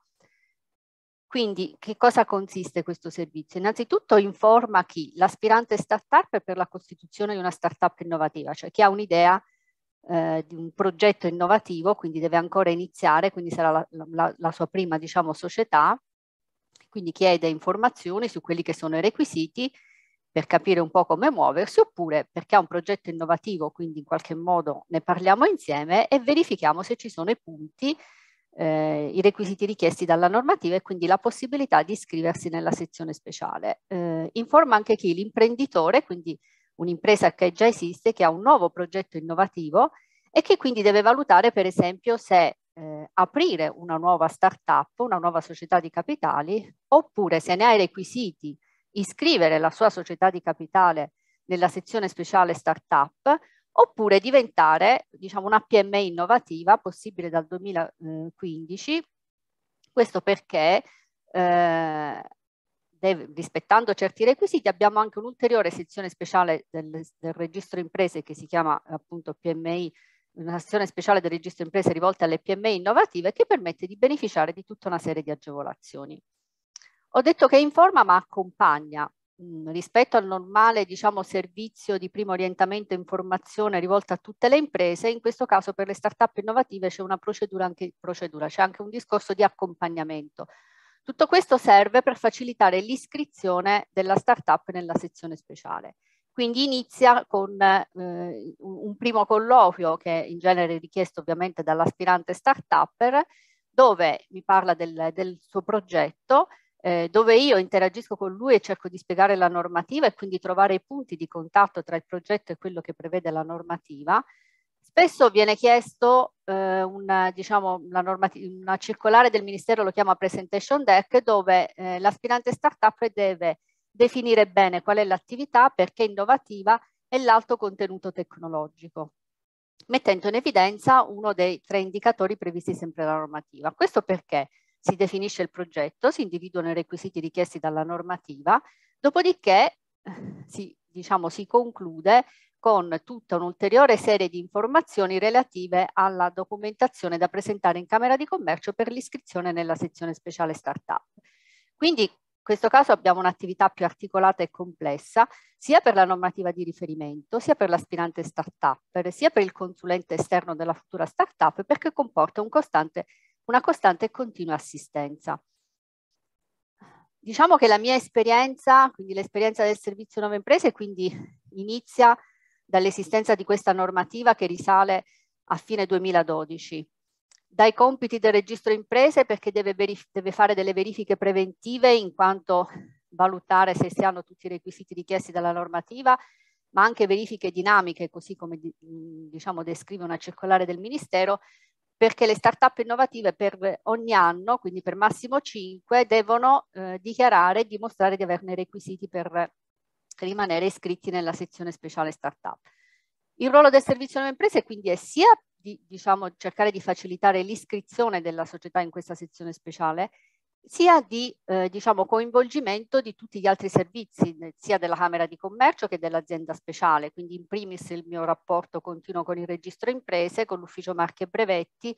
Quindi che cosa consiste questo servizio? Innanzitutto informa chi? L'aspirante startup per la costituzione di una startup innovativa, cioè chi ha un'idea eh, di un progetto innovativo, quindi deve ancora iniziare, quindi sarà la, la, la sua prima diciamo, società, quindi chiede informazioni su quelli che sono i requisiti per capire un po' come muoversi, oppure perché ha un progetto innovativo, quindi in qualche modo ne parliamo insieme e verifichiamo se ci sono i punti eh, i requisiti richiesti dalla normativa e quindi la possibilità di iscriversi nella sezione speciale. Eh, informa anche chi l'imprenditore, quindi un'impresa che già esiste, che ha un nuovo progetto innovativo e che quindi deve valutare per esempio se eh, aprire una nuova startup, una nuova società di capitali, oppure se ne ha i requisiti iscrivere la sua società di capitale nella sezione speciale startup oppure diventare diciamo, una PMI innovativa, possibile dal 2015, questo perché eh, deve, rispettando certi requisiti abbiamo anche un'ulteriore sezione speciale del, del registro imprese che si chiama appunto PMI una sezione speciale del registro imprese rivolta alle PMI innovative che permette di beneficiare di tutta una serie di agevolazioni. Ho detto che informa ma accompagna rispetto al normale diciamo, servizio di primo orientamento e informazione rivolto a tutte le imprese, in questo caso per le start-up innovative c'è una procedura, anche, procedura, c'è anche un discorso di accompagnamento. Tutto questo serve per facilitare l'iscrizione della startup nella sezione speciale. Quindi inizia con eh, un primo colloquio che in genere è richiesto ovviamente dall'aspirante start dove mi parla del, del suo progetto, eh, dove io interagisco con lui e cerco di spiegare la normativa e quindi trovare i punti di contatto tra il progetto e quello che prevede la normativa. Spesso viene chiesto eh, una, diciamo, una, circolare del Ministero, lo chiama Presentation Deck, dove eh, l'aspirante startup deve definire bene qual è l'attività, perché è innovativa e l'alto contenuto tecnologico mettendo in evidenza uno dei tre indicatori previsti sempre dalla normativa. Questo perché? si definisce il progetto, si individuano i requisiti richiesti dalla normativa, dopodiché eh, si, diciamo, si conclude con tutta un'ulteriore serie di informazioni relative alla documentazione da presentare in Camera di Commercio per l'iscrizione nella sezione speciale startup. Quindi in questo caso abbiamo un'attività più articolata e complessa, sia per la normativa di riferimento, sia per l'aspirante startup, sia per il consulente esterno della futura startup, perché comporta un costante una costante e continua assistenza. Diciamo che la mia esperienza, quindi l'esperienza del servizio Nuove Imprese, quindi inizia dall'esistenza di questa normativa che risale a fine 2012 dai compiti del registro imprese perché deve, deve, fare delle verifiche preventive in quanto valutare se si hanno tutti i requisiti richiesti dalla normativa, ma anche verifiche dinamiche, così come diciamo, descrive una circolare del Ministero, perché le start-up innovative per ogni anno, quindi per massimo 5, devono eh, dichiarare e dimostrare di averne i requisiti per rimanere iscritti nella sezione speciale start-up. Il ruolo del servizio alle imprese quindi è sia di diciamo, cercare di facilitare l'iscrizione della società in questa sezione speciale, sia di eh, diciamo, coinvolgimento di tutti gli altri servizi, sia della Camera di Commercio che dell'azienda speciale, quindi in primis il mio rapporto continuo con il registro imprese, con l'ufficio marchi e brevetti,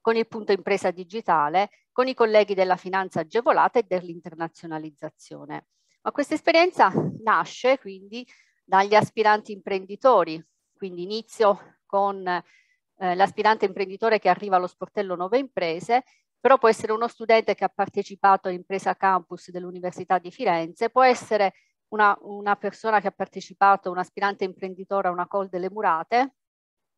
con il punto impresa digitale, con i colleghi della finanza agevolata e dell'internazionalizzazione. Ma questa esperienza nasce quindi dagli aspiranti imprenditori, quindi inizio con eh, l'aspirante imprenditore che arriva allo sportello Nuove Imprese però può essere uno studente che ha partecipato all'impresa campus dell'Università di Firenze, può essere una, una persona che ha partecipato, un aspirante imprenditore a una call delle murate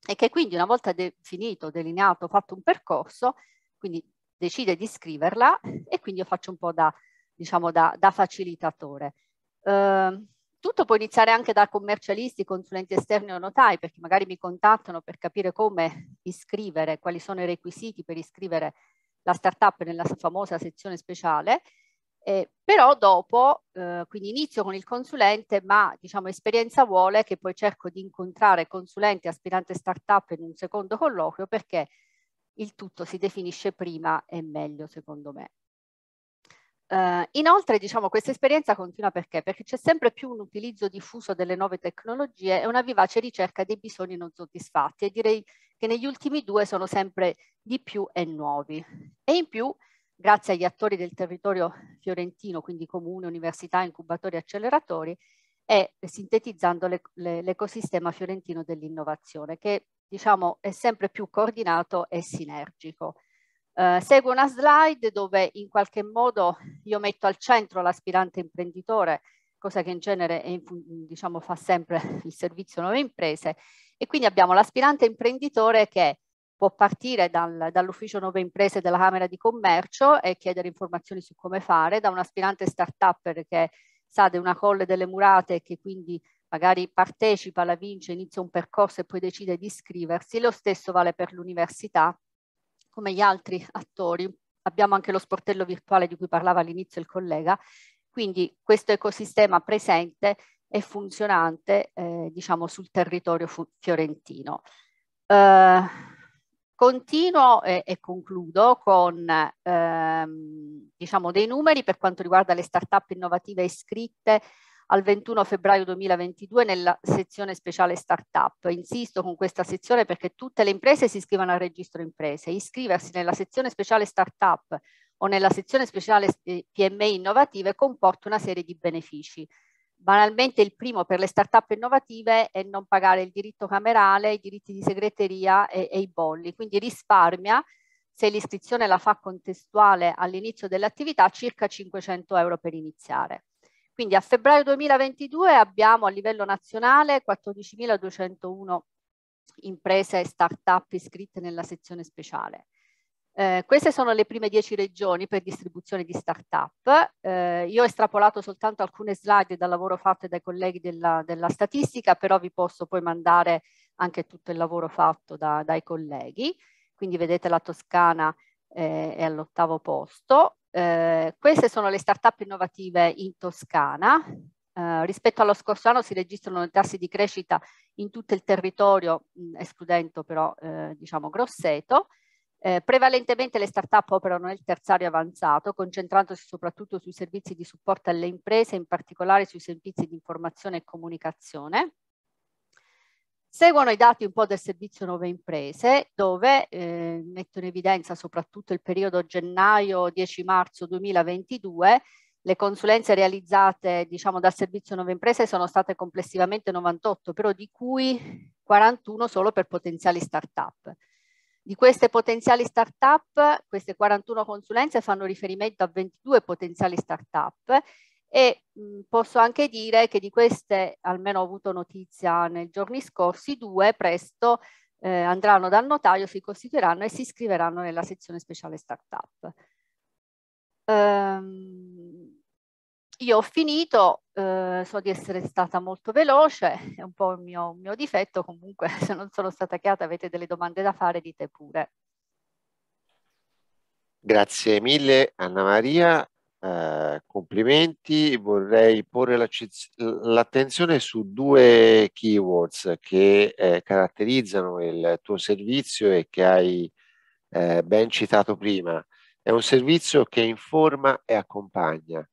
e che quindi una volta definito, delineato, fatto un percorso, quindi decide di scriverla e quindi io faccio un po' da, diciamo, da, da facilitatore. Eh, tutto può iniziare anche da commercialisti, consulenti esterni o notai, perché magari mi contattano per capire come iscrivere, quali sono i requisiti per iscrivere la startup nella famosa sezione speciale, eh, però dopo, eh, quindi inizio con il consulente, ma diciamo esperienza vuole che poi cerco di incontrare consulenti, aspirante startup in un secondo colloquio perché il tutto si definisce prima e meglio secondo me. Eh, inoltre, diciamo, questa esperienza continua perché? Perché c'è sempre più un utilizzo diffuso delle nuove tecnologie e una vivace ricerca dei bisogni non soddisfatti e direi che negli ultimi due sono sempre di più e nuovi. E in più, grazie agli attori del territorio fiorentino, quindi comune, università, incubatori, acceleratori, e sintetizzando l'ecosistema fiorentino dell'innovazione, che diciamo è sempre più coordinato e sinergico. Eh, seguo una slide dove in qualche modo io metto al centro l'aspirante imprenditore, cosa che in genere in, diciamo, fa sempre il servizio nuove imprese, e quindi abbiamo l'aspirante imprenditore che può partire dal, dall'ufficio Nuove Imprese della Camera di Commercio e chiedere informazioni su come fare, da un aspirante start-upper che sa di una colle delle murate e che quindi magari partecipa, la vince, inizia un percorso e poi decide di iscriversi. Lo stesso vale per l'università, come gli altri attori. Abbiamo anche lo sportello virtuale di cui parlava all'inizio il collega. Quindi questo ecosistema presente e funzionante eh, diciamo, sul territorio fiorentino. Eh, continuo e, e, concludo con ehm, diciamo, dei numeri per quanto riguarda le start-up innovative iscritte al 21 febbraio 2022 nella sezione speciale Startup. Insisto con questa sezione perché tutte le imprese si iscrivono al registro imprese. Iscriversi nella sezione speciale Startup o nella sezione speciale eh, PMI innovative comporta una serie di benefici. Banalmente il primo per le start-up innovative è non pagare il diritto camerale, i diritti di segreteria e, e i bolli, quindi risparmia se l'iscrizione la fa contestuale all'inizio dell'attività circa 500 euro per iniziare. Quindi a febbraio 2022 abbiamo a livello nazionale 14.201 imprese e start-up iscritte nella sezione speciale. Eh, queste sono le prime 10 regioni per distribuzione di start-up. Eh, io ho estrapolato soltanto alcune slide dal lavoro fatto dai colleghi della, della statistica, però vi posso poi mandare anche tutto il lavoro fatto da, dai colleghi. Quindi vedete la Toscana eh, è all'ottavo posto. Eh, queste sono le start-up innovative in Toscana. Eh, rispetto allo scorso anno si registrano tassi di crescita in tutto il territorio, mh, escludendo però eh, diciamo Grosseto. Eh, prevalentemente le start-up operano nel terziario avanzato, concentrandosi soprattutto sui servizi di supporto alle imprese, in particolare sui servizi di informazione e comunicazione. Seguono i dati un po' del servizio Nuove Imprese, dove eh, metto in evidenza soprattutto il periodo gennaio-10 marzo 2022. Le consulenze realizzate diciamo, dal servizio Nuove Imprese sono state complessivamente 98, però di cui 41 solo per potenziali start-up. Di queste potenziali start-up, queste 41 consulenze fanno riferimento a 22 potenziali start-up e mh, posso anche dire che di queste, almeno ho avuto notizia nei giorni scorsi, due presto eh, andranno dal notaio, si costituiranno e si iscriveranno nella sezione speciale start-up. Ehm, io ho finito, eh, so di essere stata molto veloce, è un po' il mio, mio difetto, comunque se non sono stata chiara avete delle domande da fare, dite pure. Grazie mille Anna Maria, eh, complimenti. Vorrei porre l'attenzione su due keywords che eh, caratterizzano il tuo servizio e che hai eh, ben citato prima. È un servizio che informa e accompagna.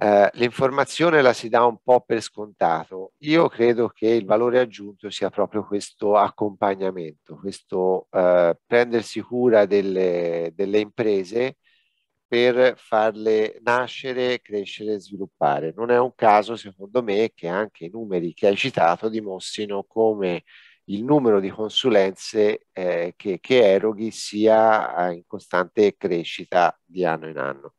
Eh, l'informazione la si dà un po' per scontato. Io credo che il valore aggiunto sia proprio questo accompagnamento, questo eh, prendersi cura delle, delle, imprese per farle nascere, crescere e sviluppare. Non è un caso, secondo me, che anche i numeri che hai citato dimostrino come il numero di consulenze eh, che, che eroghi sia in costante crescita di anno in anno.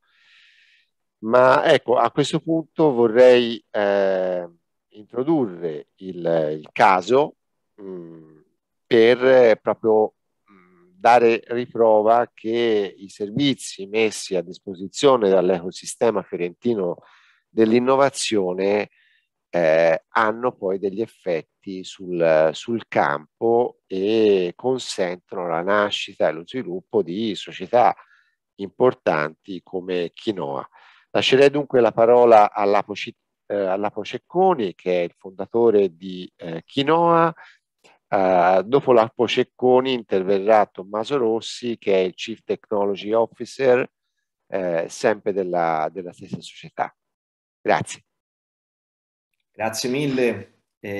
Ma ecco, a questo punto vorrei eh, introdurre il, il caso mh, mm, per eh, proprio mm, dare riprova che i servizi messi a disposizione dall'ecosistema fiorentino dell'innovazione eh, hanno poi degli effetti sul, sul, campo e consentono la nascita e lo sviluppo di società importanti come Quinoa. Lascerei dunque la parola all'Apo eh, Cecconi, che è il fondatore di eh, Chinoa. Eh, dopo Lapo Cecconi interverrà Tommaso Rossi, che è il Chief Technology Officer, eh, sempre della, della, stessa società. Grazie. Grazie mille,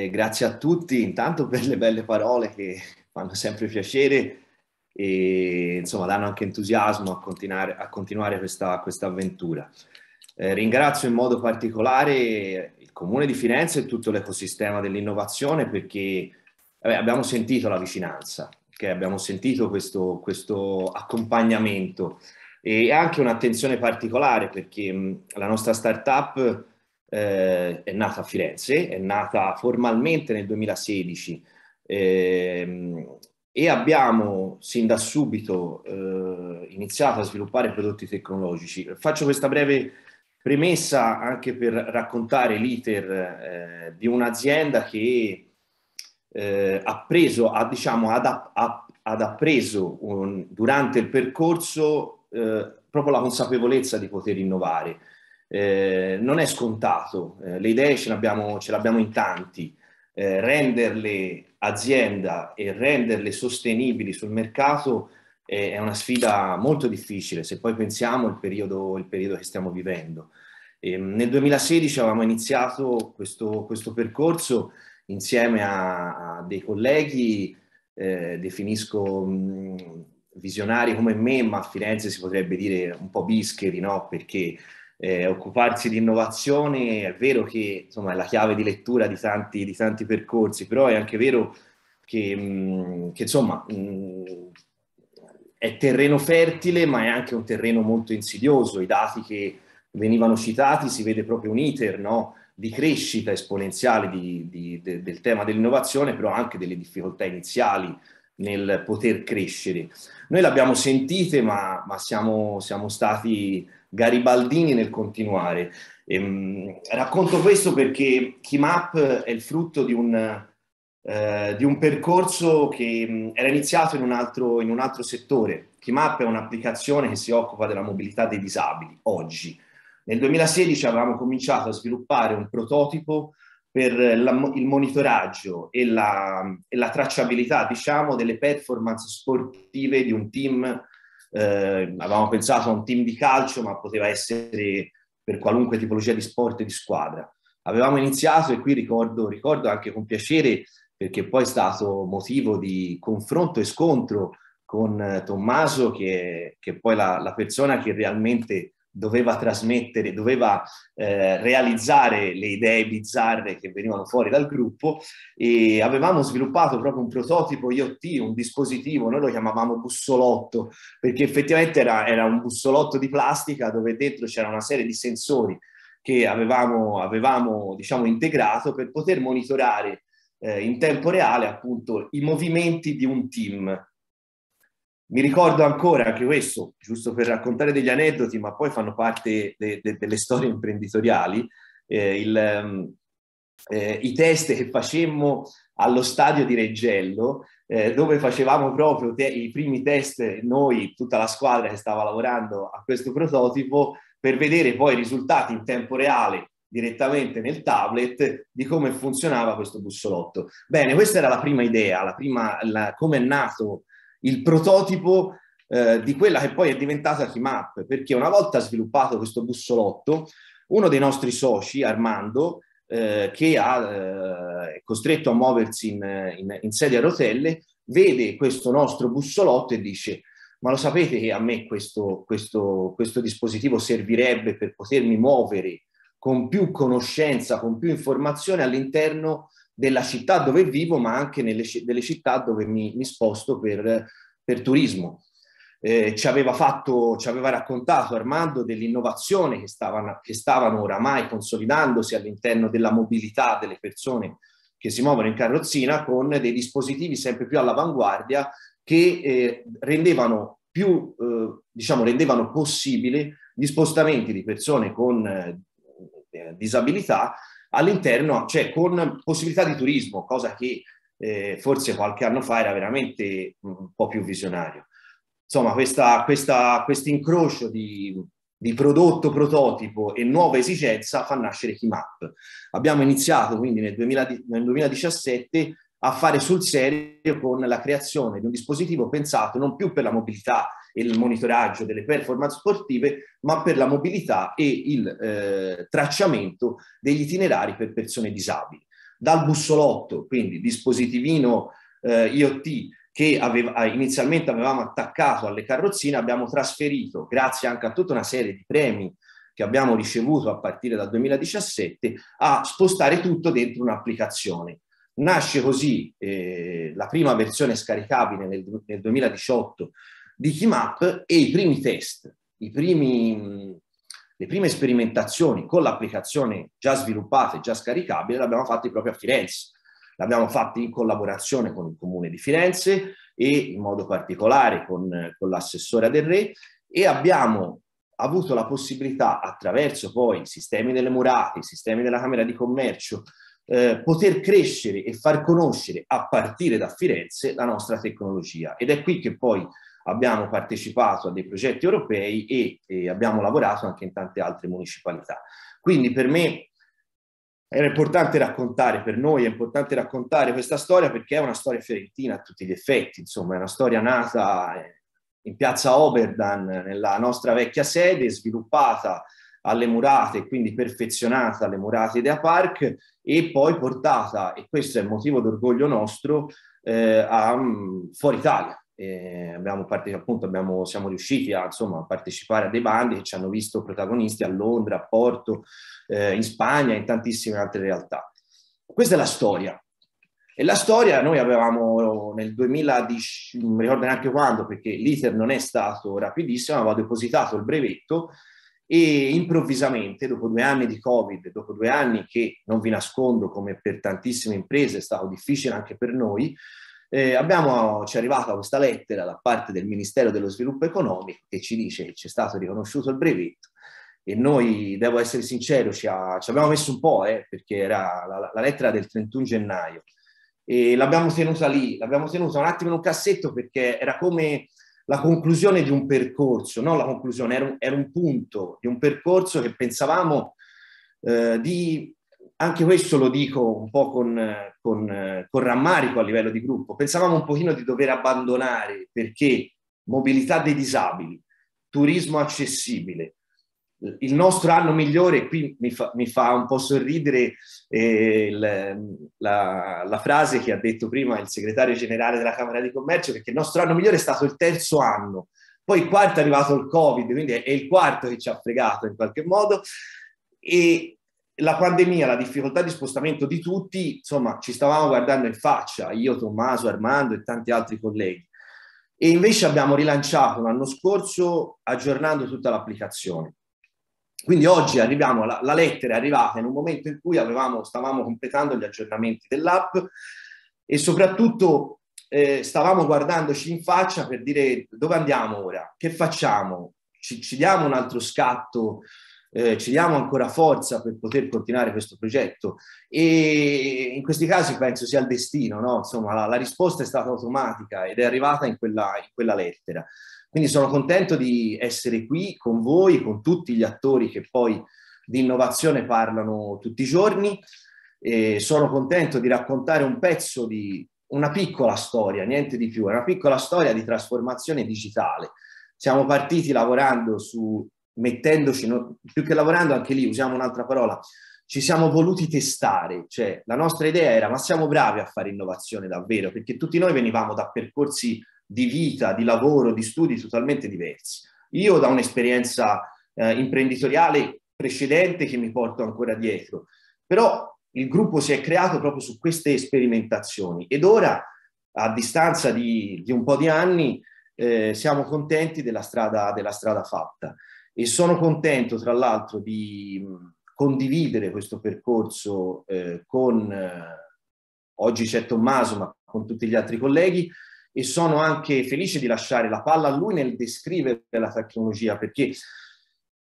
grazie a tutti intanto per le belle parole che fanno sempre piacere e insomma danno anche entusiasmo a continuare, a continuare questa, questa, avventura. Eh, ringrazio in modo particolare il Comune di Firenze e tutto l'ecosistema dell'innovazione perché vabbè, abbiamo sentito la vicinanza, okay? abbiamo sentito questo, questo accompagnamento e anche un'attenzione particolare perché mh, la nostra startup eh, è nata a Firenze, è nata formalmente nel 2016. Eh, e abbiamo sin da subito eh, iniziato a sviluppare prodotti tecnologici. Faccio questa breve premessa anche per raccontare l'iter eh, di un'azienda che eh, ha preso, ha, diciamo, ad, ha, ad appreso un, durante il percorso eh, proprio la consapevolezza di poter innovare. Eh, non è scontato, eh, le idee ce, ce abbiamo in tanti, renderle azienda e renderle sostenibili sul mercato eh, è una sfida molto difficile, se poi pensiamo al periodo, periodo che stiamo vivendo. E ehm, nel 2016 avevamo iniziato questo, questo percorso insieme a, a dei colleghi, eh, definisco mh, visionari come me, ma a Firenze si potrebbe dire un po' bischeri, no? perché eh, occuparsi di innovazione è vero che insomma, è la chiave di lettura di tanti, di tanti percorsi, però è anche vero che, che insomma, è terreno fertile, ma è anche un terreno molto insidioso. I dati che venivano citati si vede proprio un iter no? di crescita esponenziale di, di, de, del tema dell'innovazione, però anche delle difficoltà iniziali nel poter crescere. Noi l'abbiamo sentite, ma, ma siamo, siamo, stati garibaldini nel continuare. Ehm, racconto questo perché Kimap è il frutto di un, eh, di un percorso che mh, mm, era iniziato in un altro, in un altro settore. Kimap è un'applicazione che si occupa della mobilità dei disabili oggi. Nel 2016 avevamo cominciato a sviluppare un prototipo per la, il monitoraggio e la, e la, tracciabilità, diciamo, delle performance sportive di un team. Eh, avevamo pensato a un team di calcio, ma poteva essere per qualunque tipologia di sport e di squadra. Avevamo iniziato, e qui ricordo, ricordo anche con piacere, perché poi è stato motivo di confronto e scontro con eh, Tommaso, che, che poi la, la persona che realmente doveva trasmettere, doveva eh, realizzare le idee bizzarre che venivano fuori dal gruppo e avevamo sviluppato proprio un prototipo IoT, un dispositivo, noi lo chiamavamo bussolotto perché effettivamente era, era un bussolotto di plastica dove dentro c'era una serie di sensori che avevamo, avevamo diciamo, integrato per poter monitorare eh, in tempo reale appunto i movimenti di un team mi ricordo ancora anche questo, giusto per raccontare degli aneddoti, ma poi fanno parte de, de, delle storie imprenditoriali, eh, il, mm, eh, i test che facemmo allo stadio di Reggello, eh, dove facevamo proprio te- i primi test noi, tutta la squadra che stava lavorando a questo prototipo, per vedere poi i risultati in tempo reale direttamente nel tablet di come funzionava questo bussolotto. Bene, questa era la prima idea, la prima, la, come è nato il prototipo eh, di quella che poi è diventata Keymap, perché una volta sviluppato questo bussolotto, uno dei nostri soci, Armando, eh, che ha, eh, è costretto a muoversi in, in, in sedia a rotelle, vede questo nostro bussolotto e dice ma lo sapete che a me questo, questo, questo dispositivo servirebbe per potermi muovere con più conoscenza, con più informazione all'interno della città dove vivo, ma anche nelle, delle città dove mi, mi sposto per, per turismo. Eh, ci, aveva fatto, ci aveva raccontato Armando dell'innovazione che stavano, che stavano oramai consolidandosi all'interno della mobilità delle persone che si muovono in carrozzina con dei dispositivi sempre più all'avanguardia che eh, rendevano più, eh, diciamo, rendevano possibile gli spostamenti di persone con eh, disabilità all'interno, cioè con possibilità di turismo, cosa che eh, forse qualche anno fa era veramente un po' più visionario. Insomma, questo incrocio di, di prodotto prototipo e nuova esigenza fa nascere Kimap. Abbiamo iniziato quindi nel, 2000, nel 2017 a fare sul serio con la creazione di un dispositivo pensato non più per la mobilità e il monitoraggio delle performance sportive, ma per la mobilità e il eh, tracciamento degli itinerari per persone disabili. Dal bussolotto, quindi dispositivino eh, IoT che aveva, eh, inizialmente avevamo attaccato alle carrozzine, abbiamo trasferito, grazie anche a tutta una serie di premi che abbiamo ricevuto a partire dal 2017, a spostare tutto dentro un'applicazione. Nasce così eh, la prima versione scaricabile nel, nel 2018 di Keymap e i primi test, i primi, le prime sperimentazioni con l'applicazione già sviluppata e già scaricabile le abbiamo fatte proprio a Firenze. L'abbiamo fatta in collaborazione con il Comune di Firenze e in modo particolare con, con l'assessore del Re e abbiamo avuto la possibilità attraverso poi i sistemi delle murate, i sistemi della Camera di Commercio, eh, poter crescere e far conoscere a partire da Firenze la nostra tecnologia. Ed è qui che poi abbiamo partecipato a dei progetti europei e, e abbiamo lavorato anche in tante altre municipalità. Quindi per me era importante raccontare, per noi è importante raccontare questa storia perché è una storia fiorentina a tutti gli effetti, insomma è una storia nata in piazza Oberdan, nella nostra vecchia sede, sviluppata alle murate, quindi perfezionata alle murate Idea Park e poi portata, e questo è il motivo d'orgoglio nostro, eh, a, mm, fuori Italia eh, abbiamo parte, appunto abbiamo, siamo riusciti a, insomma, a, partecipare a dei bandi che ci hanno visto protagonisti a Londra, a Porto, eh, in Spagna e in tantissime altre realtà. Questa è la storia. E la storia noi avevamo nel 2010, non mi ricordo neanche quando, perché l'iter non è stato rapidissimo, aveva depositato il brevetto e improvvisamente, dopo due anni di Covid, dopo due anni che, non vi nascondo, come per tantissime imprese è stato difficile anche per noi, eh, abbiamo, ci è arrivata questa lettera da parte del Ministero dello Sviluppo Economico che ci dice che ci è stato riconosciuto il brevetto e noi, devo essere sincero, ci, ha, ci abbiamo messo un po', eh, perché era la, la, lettera del 31 gennaio e l'abbiamo tenuta lì, l'abbiamo tenuta un attimo in un cassetto perché era come la conclusione di un percorso, non La conclusione era un, era un punto di un percorso che pensavamo eh, di anche questo lo dico un po' con, con, con, rammarico a livello di gruppo, pensavamo un pochino di dover abbandonare perché mobilità dei disabili, turismo accessibile, il nostro anno migliore, qui mi fa, mi fa un po' sorridere eh, la, la, la frase che ha detto prima il segretario generale della Camera di Commercio, perché il nostro anno migliore è stato il terzo anno, poi il quarto è arrivato il Covid, quindi è il quarto che ci ha fregato in qualche modo. E, la pandemia, la difficoltà di spostamento di tutti, insomma, ci stavamo guardando in faccia, io, Tommaso, Armando e tanti altri colleghi. E invece abbiamo rilanciato l'anno scorso aggiornando tutta l'applicazione. Quindi oggi arriviamo, alla, la lettera è arrivata in un momento in cui avevamo, stavamo completando gli aggiornamenti dell'app e soprattutto eh, stavamo guardandoci in faccia per dire dove andiamo ora, che facciamo, ci, ci diamo un altro scatto eh, ci diamo ancora forza per poter continuare questo progetto e in questi casi penso sia il destino, no? insomma la, la, risposta è stata automatica ed è arrivata in quella, in quella lettera. Quindi sono contento di essere qui con voi, con tutti gli attori che poi di innovazione parlano tutti i giorni. E sono contento di raccontare un pezzo di una piccola storia, niente di più, è una piccola storia di trasformazione digitale. Siamo partiti lavorando su mettendoci, no, più che lavorando anche lì, usiamo un'altra parola, ci siamo voluti testare, cioè la nostra idea era ma siamo bravi a fare innovazione davvero, perché tutti noi venivamo da percorsi di vita, di lavoro, di studi totalmente diversi. Io da un'esperienza eh, imprenditoriale precedente che mi porto ancora dietro, però il gruppo si è creato proprio su queste sperimentazioni ed ora, a distanza di, di un po' di anni, eh, siamo contenti della strada, della strada fatta e sono contento tra l'altro di condividere questo percorso eh, con eh, oggi c'è Tommaso ma con tutti gli altri colleghi e sono anche felice di lasciare la palla a lui nel descrivere la tecnologia perché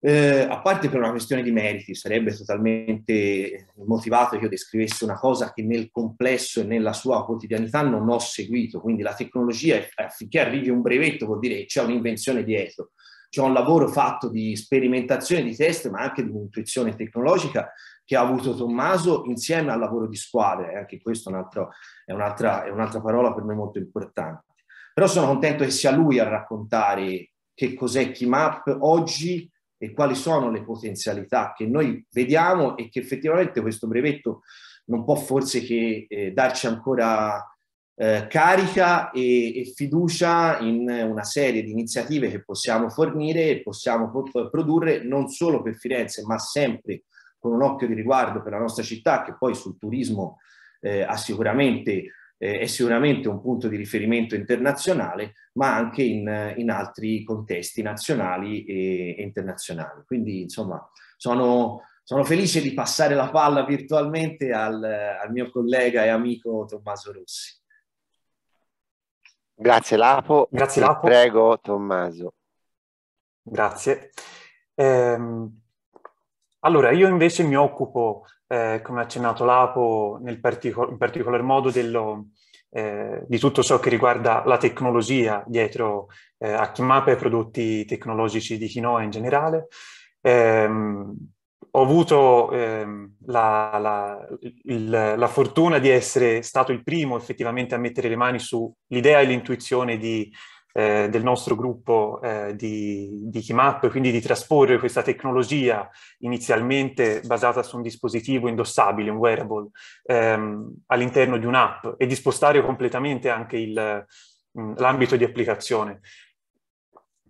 eh, a parte per una questione di meriti sarebbe totalmente motivato che io descrivessi una cosa che nel complesso e nella sua quotidianità non ho seguito quindi la tecnologia affinché arrivi un brevetto vuol dire che c'è un'invenzione dietro c'è un lavoro fatto di sperimentazione di test, ma anche di intuizione tecnologica che ha avuto Tommaso insieme al lavoro di squadra, e eh, anche questo è, un altro, è, un'altra, è un'altra parola per me molto importante. Però sono contento che sia lui a raccontare che cos'è Keymap oggi e quali sono le potenzialità che noi vediamo e che effettivamente questo brevetto non può forse che eh, darci ancora eh, carica e, e, fiducia in una serie di iniziative che possiamo fornire e possiamo produrre non solo per Firenze, ma sempre con un occhio di riguardo per la nostra città, che poi sul turismo eh, ha sicuramente eh, è sicuramente un punto di riferimento internazionale, ma anche in, in altri contesti nazionali e, internazionali. Quindi, insomma, sono, sono felice di passare la palla virtualmente al, al mio collega e amico Tommaso Rossi. Grazie Lapo. Grazie Lapo. Prego Tommaso. Grazie. Ehm, allora, io invece mi occupo, eh, come ha accennato Lapo, particol- in particolar modo dello, eh, di tutto ciò che riguarda la tecnologia dietro eh, a Kimap e prodotti tecnologici di Kinoa in generale. Ehm, ho avuto ehm, la, la, il, la, fortuna di essere stato il primo effettivamente a mettere le mani sull'idea e l'intuizione di, eh, del nostro gruppo eh, di, di Keymap, quindi di trasporre questa tecnologia inizialmente basata su un dispositivo indossabile, un wearable, ehm, all'interno di un'app e di spostare completamente anche il, mm, l'ambito di applicazione.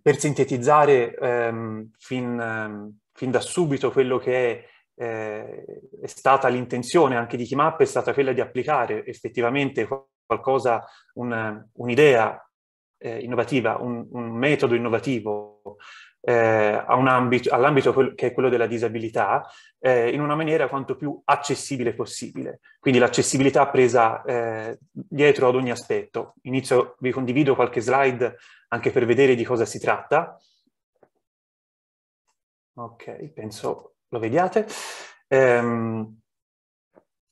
Per sintetizzare ehm, fin ehm, fin da subito quello che è, eh, è stata l'intenzione anche di Keymap è stata quella di applicare effettivamente qualcosa, un, un'idea eh, innovativa, un, un, metodo innovativo eh, ambito, all'ambito che è quello della disabilità eh, in una maniera quanto più accessibile possibile. Quindi l'accessibilità presa eh, dietro ad ogni aspetto. Inizio, vi condivido qualche slide anche per vedere di cosa si tratta. Ok, penso lo vediate. Ehm,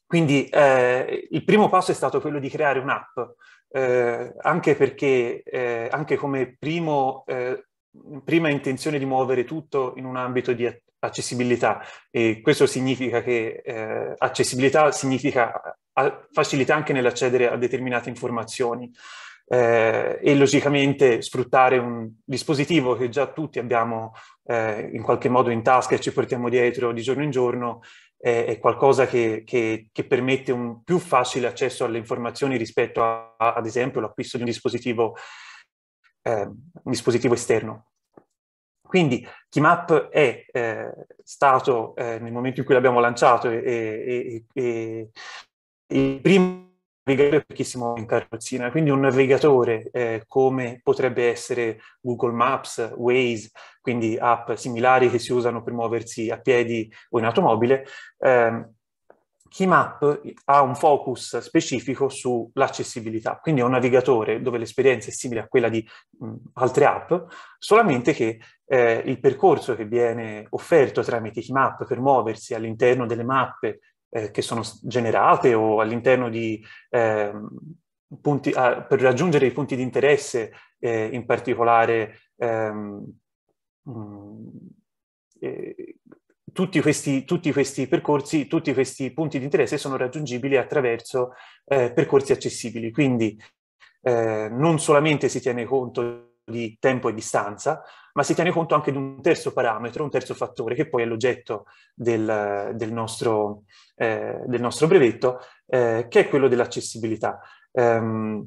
quindi eh, il primo passo è stato quello di creare un'app, eh, anche perché eh, anche come primo, eh, prima intenzione di muovere tutto in un ambito di accessibilità e questo significa che eh, accessibilità significa facilità anche nell'accedere a determinate informazioni. Eh, e logicamente sfruttare un dispositivo che già tutti abbiamo eh, in qualche modo in tasca e ci portiamo dietro di giorno in giorno, eh, è qualcosa che, che, che, permette un più facile accesso alle informazioni rispetto a, a, ad esempio all'acquisto di un dispositivo, eh, un dispositivo esterno. Quindi Keymap è eh, stato, eh, nel momento in cui l'abbiamo lanciato, e, e, e, il primo navigatore per chi si muove in carrozzina. Quindi un navigatore eh, come potrebbe essere Google Maps, Waze, quindi app similari che si usano per muoversi a piedi o in automobile, eh, Keymap ha un focus specifico sull'accessibilità, quindi è un navigatore dove l'esperienza è simile a quella di mh, mm, altre app, solamente che eh, il percorso che viene offerto tramite Keymap per muoversi all'interno delle mappe eh, che sono generate o all'interno di eh, punti a, per raggiungere i punti di interesse, eh, in particolare ehm, mh, mm, eh, tutti questi, tutti questi, percorsi, tutti questi punti di interesse sono raggiungibili attraverso eh, percorsi accessibili. Quindi eh, non solamente si tiene conto di tempo e distanza, ma si tiene conto anche di un terzo parametro, un terzo fattore, che poi è l'oggetto del, del, nostro, eh, del nostro, brevetto, eh, che è quello dell'accessibilità. Um,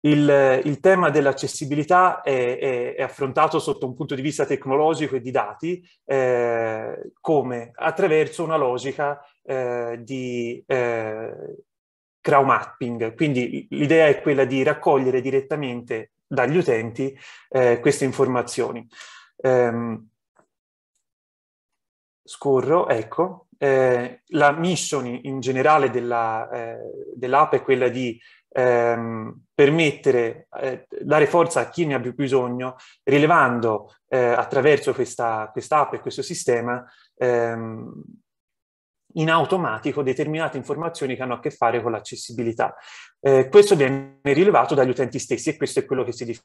il, il, tema dell'accessibilità è, è, è, affrontato sotto un punto di vista tecnologico e di dati, eh, come attraverso una logica eh, di eh, crowd mapping. Quindi l'idea è quella di raccogliere direttamente dagli utenti eh, queste informazioni. Ehm, scorro, ecco, eh, la mission in generale eh, dell'app eh, dell è quella di ehm, permettere, eh, dare forza a chi ne ha più bisogno, rilevando eh, attraverso questa app e questo sistema ehm, in automatico determinate informazioni che hanno a che fare con l'accessibilità. Eh, questo viene rilevato dagli utenti stessi e questo è quello che si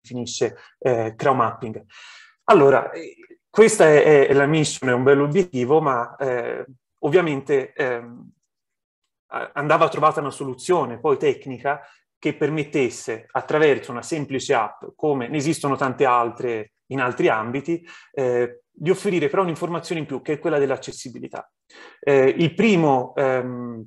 definisce eh, crowd mapping. Allora, questa è, è la mission, è un bello obiettivo, ma eh, ovviamente ehm, andava trovata una soluzione poi tecnica che permettesse attraverso una semplice app, come ne esistono tante altre in altri ambiti, eh, di offrire però un'informazione in più, che è quella dell'accessibilità. Eh, il, primo, ehm,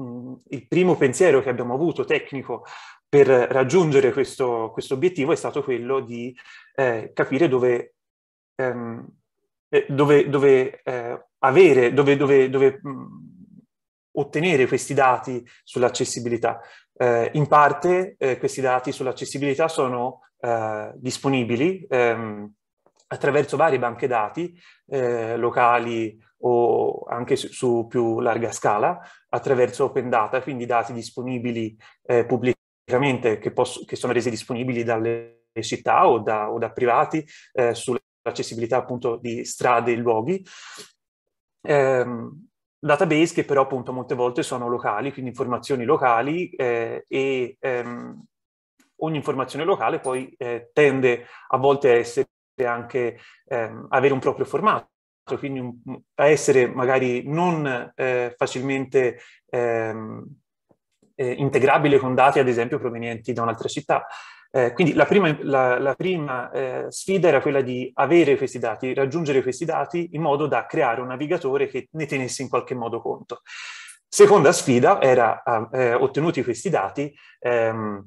mm, il primo pensiero che abbiamo avuto tecnico per raggiungere questo, questo obiettivo è stato quello di eh, capire dove, ehm, eh, dove, dove eh, avere, dove, dove, dove mh, mm, ottenere questi dati sull'accessibilità. Eh, in parte eh, questi dati sull'accessibilità sono eh, disponibili, ehm, attraverso varie banche dati eh, locali o anche su, su, più larga scala, attraverso open data, quindi dati disponibili eh, pubblicamente che, posso, che, sono resi disponibili dalle città o da, o da privati eh, sull'accessibilità appunto di strade e luoghi. Ehm, database che però appunto molte volte sono locali, quindi informazioni locali eh, e ehm, ogni informazione locale poi eh, tende a volte a essere anche ehm, avere un proprio formato, quindi un, a essere magari non eh, facilmente ehm, eh, integrabile con dati, ad esempio, provenienti da un'altra città. Eh, quindi la prima, la, la prima eh, sfida era quella di avere questi dati, raggiungere questi dati in modo da creare un navigatore che ne tenesse in qualche modo conto. Seconda sfida era, eh, ottenuti questi dati, ehm,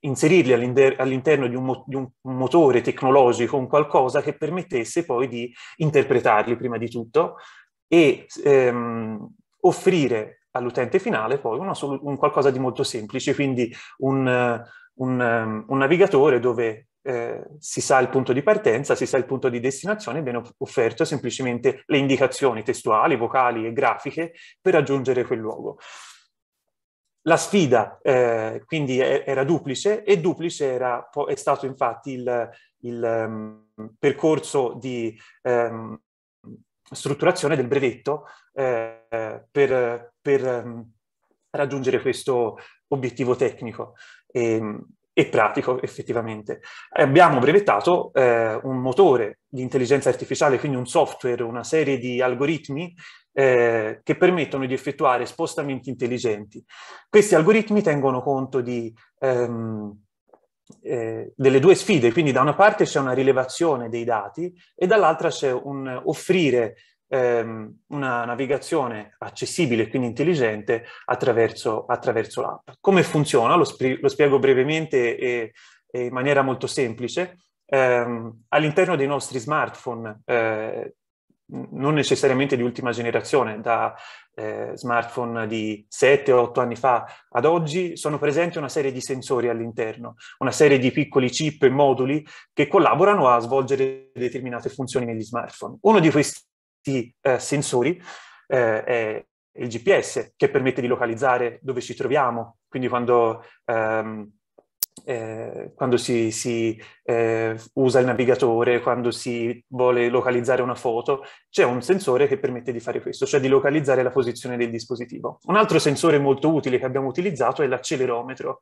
inserirli all'interno di, un, di un motore tecnologico, un qualcosa che permettesse poi di interpretarli prima di tutto e ehm, offrire all'utente finale poi una, un qualcosa di molto semplice, quindi un, un, un navigatore dove eh, si sa il punto di partenza, si sa il punto di destinazione, e viene offerto semplicemente le indicazioni testuali, vocali e grafiche per raggiungere quel luogo. La sfida eh, quindi era duplice e duplice era, è stato infatti il, il um, percorso di um, strutturazione del brevetto eh, per, per um, raggiungere questo obiettivo tecnico e, e pratico effettivamente. Abbiamo brevettato eh, un motore di intelligenza artificiale, quindi un software, una serie di algoritmi eh, che permettono di effettuare spostamenti intelligenti. Questi algoritmi tengono conto di, ehm, eh, delle due sfide, quindi da una parte c'è una rilevazione dei dati e dall'altra c'è un offrire ehm, una navigazione accessibile e quindi intelligente attraverso, attraverso l'app. Come funziona? Lo, lo spiego brevemente e, e, in maniera molto semplice. Eh, all'interno dei nostri smartphone eh, non necessariamente di ultima generazione, da eh, smartphone di 7-8 anni fa ad oggi, sono presenti una serie di sensori all'interno, una serie di piccoli chip e moduli che collaborano a svolgere determinate funzioni negli smartphone. Uno di questi eh, sensori eh, è il GPS, che permette di localizzare dove ci troviamo, quindi quando... Ehm, eh, quando si, si eh, usa il navigatore, quando si vuole localizzare una foto, c'è un sensore che permette di fare questo, cioè di localizzare la posizione del dispositivo. Un altro sensore molto utile che abbiamo utilizzato è l'accelerometro,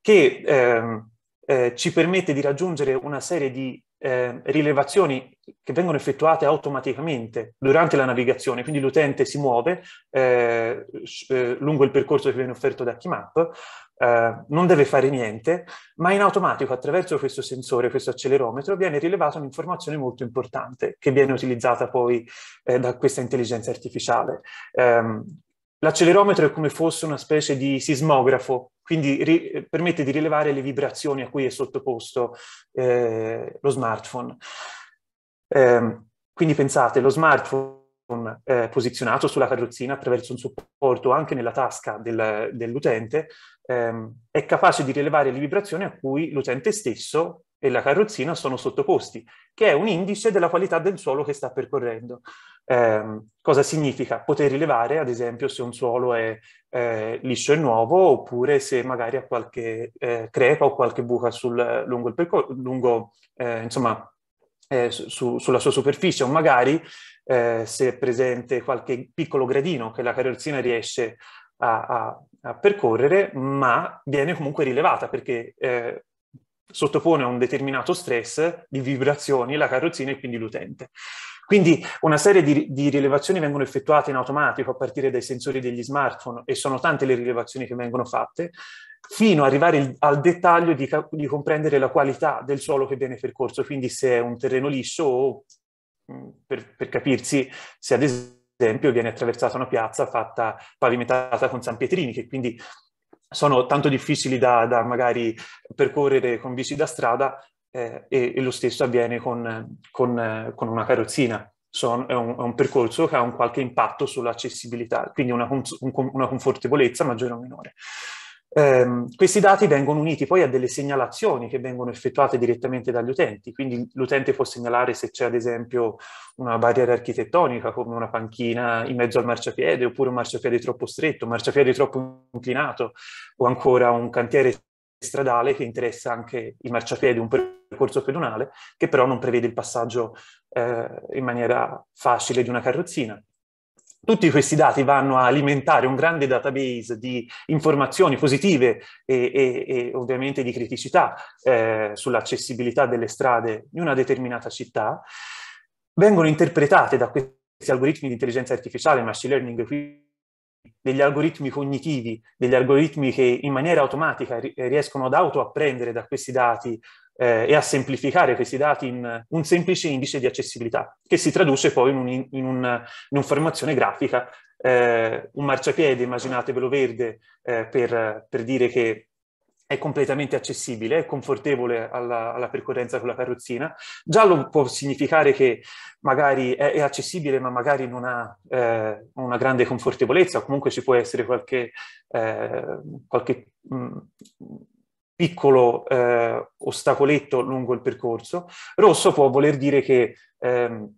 che ehm, eh, ci permette di raggiungere una serie di eh, rilevazioni che vengono effettuate automaticamente durante la navigazione, quindi l'utente si muove eh, eh, lungo il percorso che viene offerto da Keymap, eh, non deve fare niente, ma in automatico attraverso questo sensore, questo accelerometro, viene rilevata un'informazione molto importante che viene utilizzata poi eh, da questa intelligenza artificiale. Ehm, l'accelerometro è come fosse una specie di sismografo quindi ri- permette di rilevare le vibrazioni a cui è sottoposto eh, lo smartphone. Eh, quindi pensate, lo smartphone eh, posizionato sulla carrozzina attraverso un supporto anche nella tasca del, dell'utente ehm, è capace di rilevare le vibrazioni a cui l'utente stesso e la carrozzina sono sottoposti, che è un indice della qualità del suolo che sta percorrendo. Eh, cosa significa? Poter rilevare, ad esempio, se un suolo è eh, liscio e nuovo oppure se magari ha qualche eh, crepa o qualche buca sul, lungo il percorso, lungo, eh, insomma, eh, su, sulla sua superficie o magari eh, se è presente qualche piccolo gradino che la carrozzina riesce a, a, a percorrere, ma viene comunque rilevata perché eh, sottopone a un determinato stress di vibrazioni la carrozzina e quindi l'utente. Quindi una serie di, di, rilevazioni vengono effettuate in automatico a partire dai sensori degli smartphone e sono tante le rilevazioni che vengono fatte, fino ad arrivare al dettaglio di, di, comprendere la qualità del suolo che viene percorso, quindi se è un terreno liscio o, mm, per, per capirsi, se ad esempio viene attraversata una piazza fatta pavimentata con Pietrini, che quindi sono tanto difficili da, da, magari percorrere con bici da strada, eh, e, e, lo stesso avviene con, con, eh, con una carrozzina. Sono, è, un, è, un, percorso che ha un qualche impatto sull'accessibilità, quindi una, un, una confortevolezza maggiore o minore. Eh, questi dati vengono uniti poi a delle segnalazioni che vengono effettuate direttamente dagli utenti, quindi l'utente può segnalare se c'è ad esempio una barriera architettonica come una panchina in mezzo al marciapiede oppure un marciapiede troppo stretto, un marciapiede troppo inclinato o ancora un cantiere stradale che interessa anche i marciapiedi, un percorso percorso pedonale, che però non prevede il passaggio eh, in maniera facile di una carrozzina. Tutti questi dati vanno a alimentare un grande database di informazioni positive e, e, e ovviamente di criticità eh, sull'accessibilità delle strade di una determinata città, vengono interpretate da questi algoritmi di intelligenza artificiale, machine learning, degli algoritmi cognitivi, degli algoritmi che in maniera automatica riescono ad autoapprendere da questi dati eh, e a semplificare questi dati in un semplice indice di accessibilità, che si traduce poi in, un, in, un, in un'informazione grafica, eh, un marciapiede, immaginatevelo verde, eh, per, per, dire che è completamente accessibile, è confortevole alla, alla, percorrenza con la carrozzina. Giallo può significare che magari è, è accessibile ma magari non ha eh, una grande confortevolezza, comunque ci può essere qualche, eh, qualche mh, mm, piccolo eh, ostacoletto lungo il percorso, rosso può voler dire che ehm,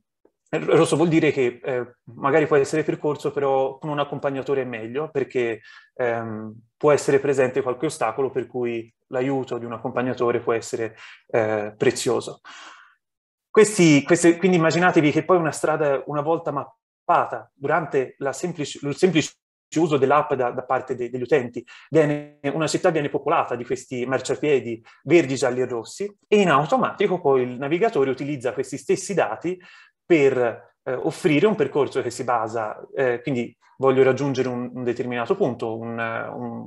rosso vuol dire che eh, magari può essere percorso, però con un accompagnatore è meglio perché ehm, può essere presente qualche ostacolo per cui l'aiuto di un accompagnatore può essere eh, prezioso. Questi, queste, quindi immaginatevi che poi una strada, una volta mappata durante la semplice, il semplice uso dell'app da, da parte de, degli utenti. Viene, una città viene popolata di questi marciapiedi verdi, gialli e rossi e in automatico poi il navigatore utilizza questi stessi dati per eh, offrire un percorso che si basa, eh, quindi voglio raggiungere un, un determinato punto, un, un,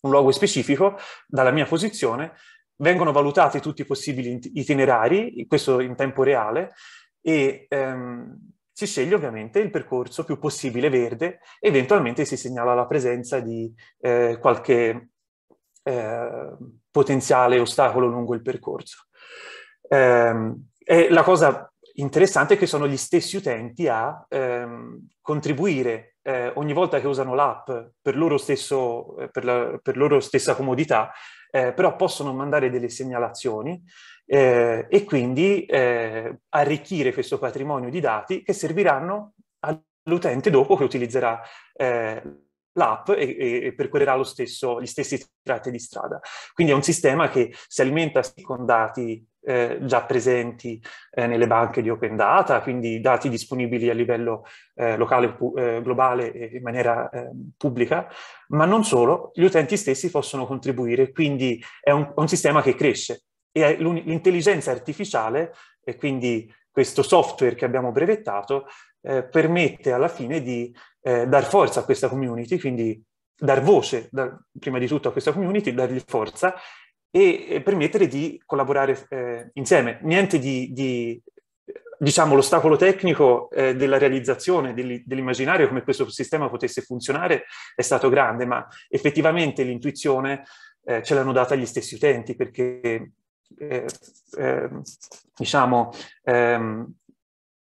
un luogo specifico dalla mia posizione, vengono valutati tutti i possibili itinerari, questo in tempo reale, e ehm, si sceglie ovviamente il percorso più possibile verde, eventualmente si segnala la presenza di eh, qualche eh, potenziale ostacolo lungo il percorso. Eh, la cosa interessante è che sono gli stessi utenti a ehm, contribuire eh, ogni volta che usano l'app per, loro, eh, per per loro stessa comodità, eh, però possono mandare delle segnalazioni eh, e quindi eh, arricchire questo patrimonio di dati che serviranno all'utente dopo che utilizzerà eh, l'app e, e, percorrerà lo stesso, gli stessi tratti di strada. Quindi è un sistema che si alimenta con dati eh, già presenti eh, nelle banche di open data, quindi dati disponibili a livello eh, locale, eh, globale e in maniera eh, pubblica, ma non solo, gli utenti stessi possono contribuire, quindi è un, un sistema che cresce e l'intelligenza artificiale, e quindi questo software che abbiamo brevettato, eh, permette alla fine di eh, dar forza a questa community, quindi dar voce dar, prima di tutto a questa community, dargli forza e, e permettere di collaborare eh, insieme. Niente di, di diciamo, l'ostacolo tecnico eh, della realizzazione dell'immaginario come questo sistema potesse funzionare è stato grande, ma effettivamente l'intuizione eh, ce l'hanno data gli stessi utenti perché eh, eh, diciamo, ehm,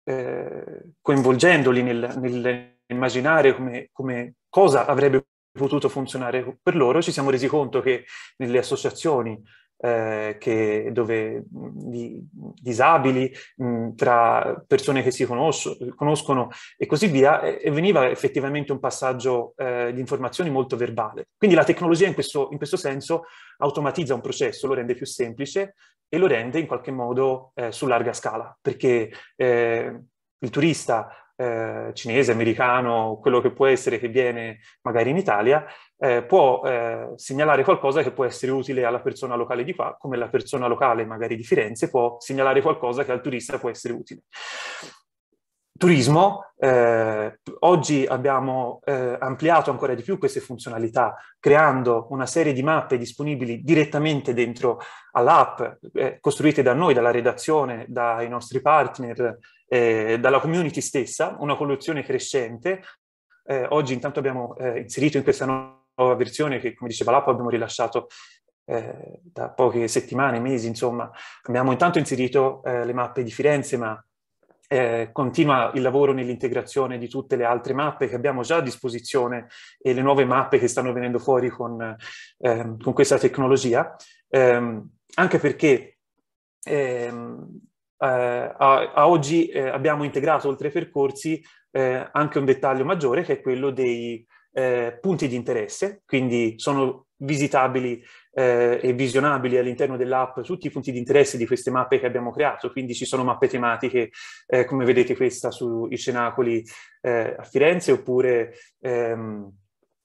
eh, coinvolgendoli nel, nell'immaginare come, come cosa avrebbe potuto funzionare per loro, ci siamo resi conto che nelle associazioni eh, che, dove di, disabili, mh, tra persone che si conos- conoscono e così via, e, e veniva effettivamente un passaggio eh, di informazioni molto verbale. Quindi la tecnologia in questo, in questo, senso automatizza un processo, lo rende più semplice e lo rende in qualche modo eh, su larga scala, perché eh, il turista eh, cinese, americano, quello che può essere che viene magari in Italia, eh, può eh, segnalare qualcosa che può essere utile alla persona locale di qua, come la persona locale magari di Firenze può segnalare qualcosa che al turista può essere utile turismo, eh, oggi abbiamo eh, ampliato ancora di più queste funzionalità creando una serie di mappe disponibili direttamente dentro all'app, eh, costruite da noi, dalla redazione, dai nostri partner, eh, dalla community stessa, una collezione crescente. Eh, oggi intanto abbiamo eh, inserito in questa nuova versione che, come diceva l'app, abbiamo rilasciato da poche settimane, mesi, insomma, abbiamo intanto inserito le mappe di Firenze, ma eh, continua il lavoro nell'integrazione di tutte le altre mappe che abbiamo già a disposizione e le nuove mappe che stanno venendo fuori con, eh, con questa tecnologia, eh, anche perché ehm, eh, a, a, oggi eh, abbiamo integrato oltre ai percorsi eh, anche un dettaglio maggiore che è quello dei eh, punti di interesse, quindi sono visitabili eh, e visionabili all'interno dell'app tutti i punti di interesse di queste mappe che abbiamo creato, quindi ci sono mappe tematiche eh, come vedete questa sui cenacoli eh, a Firenze oppure ehm,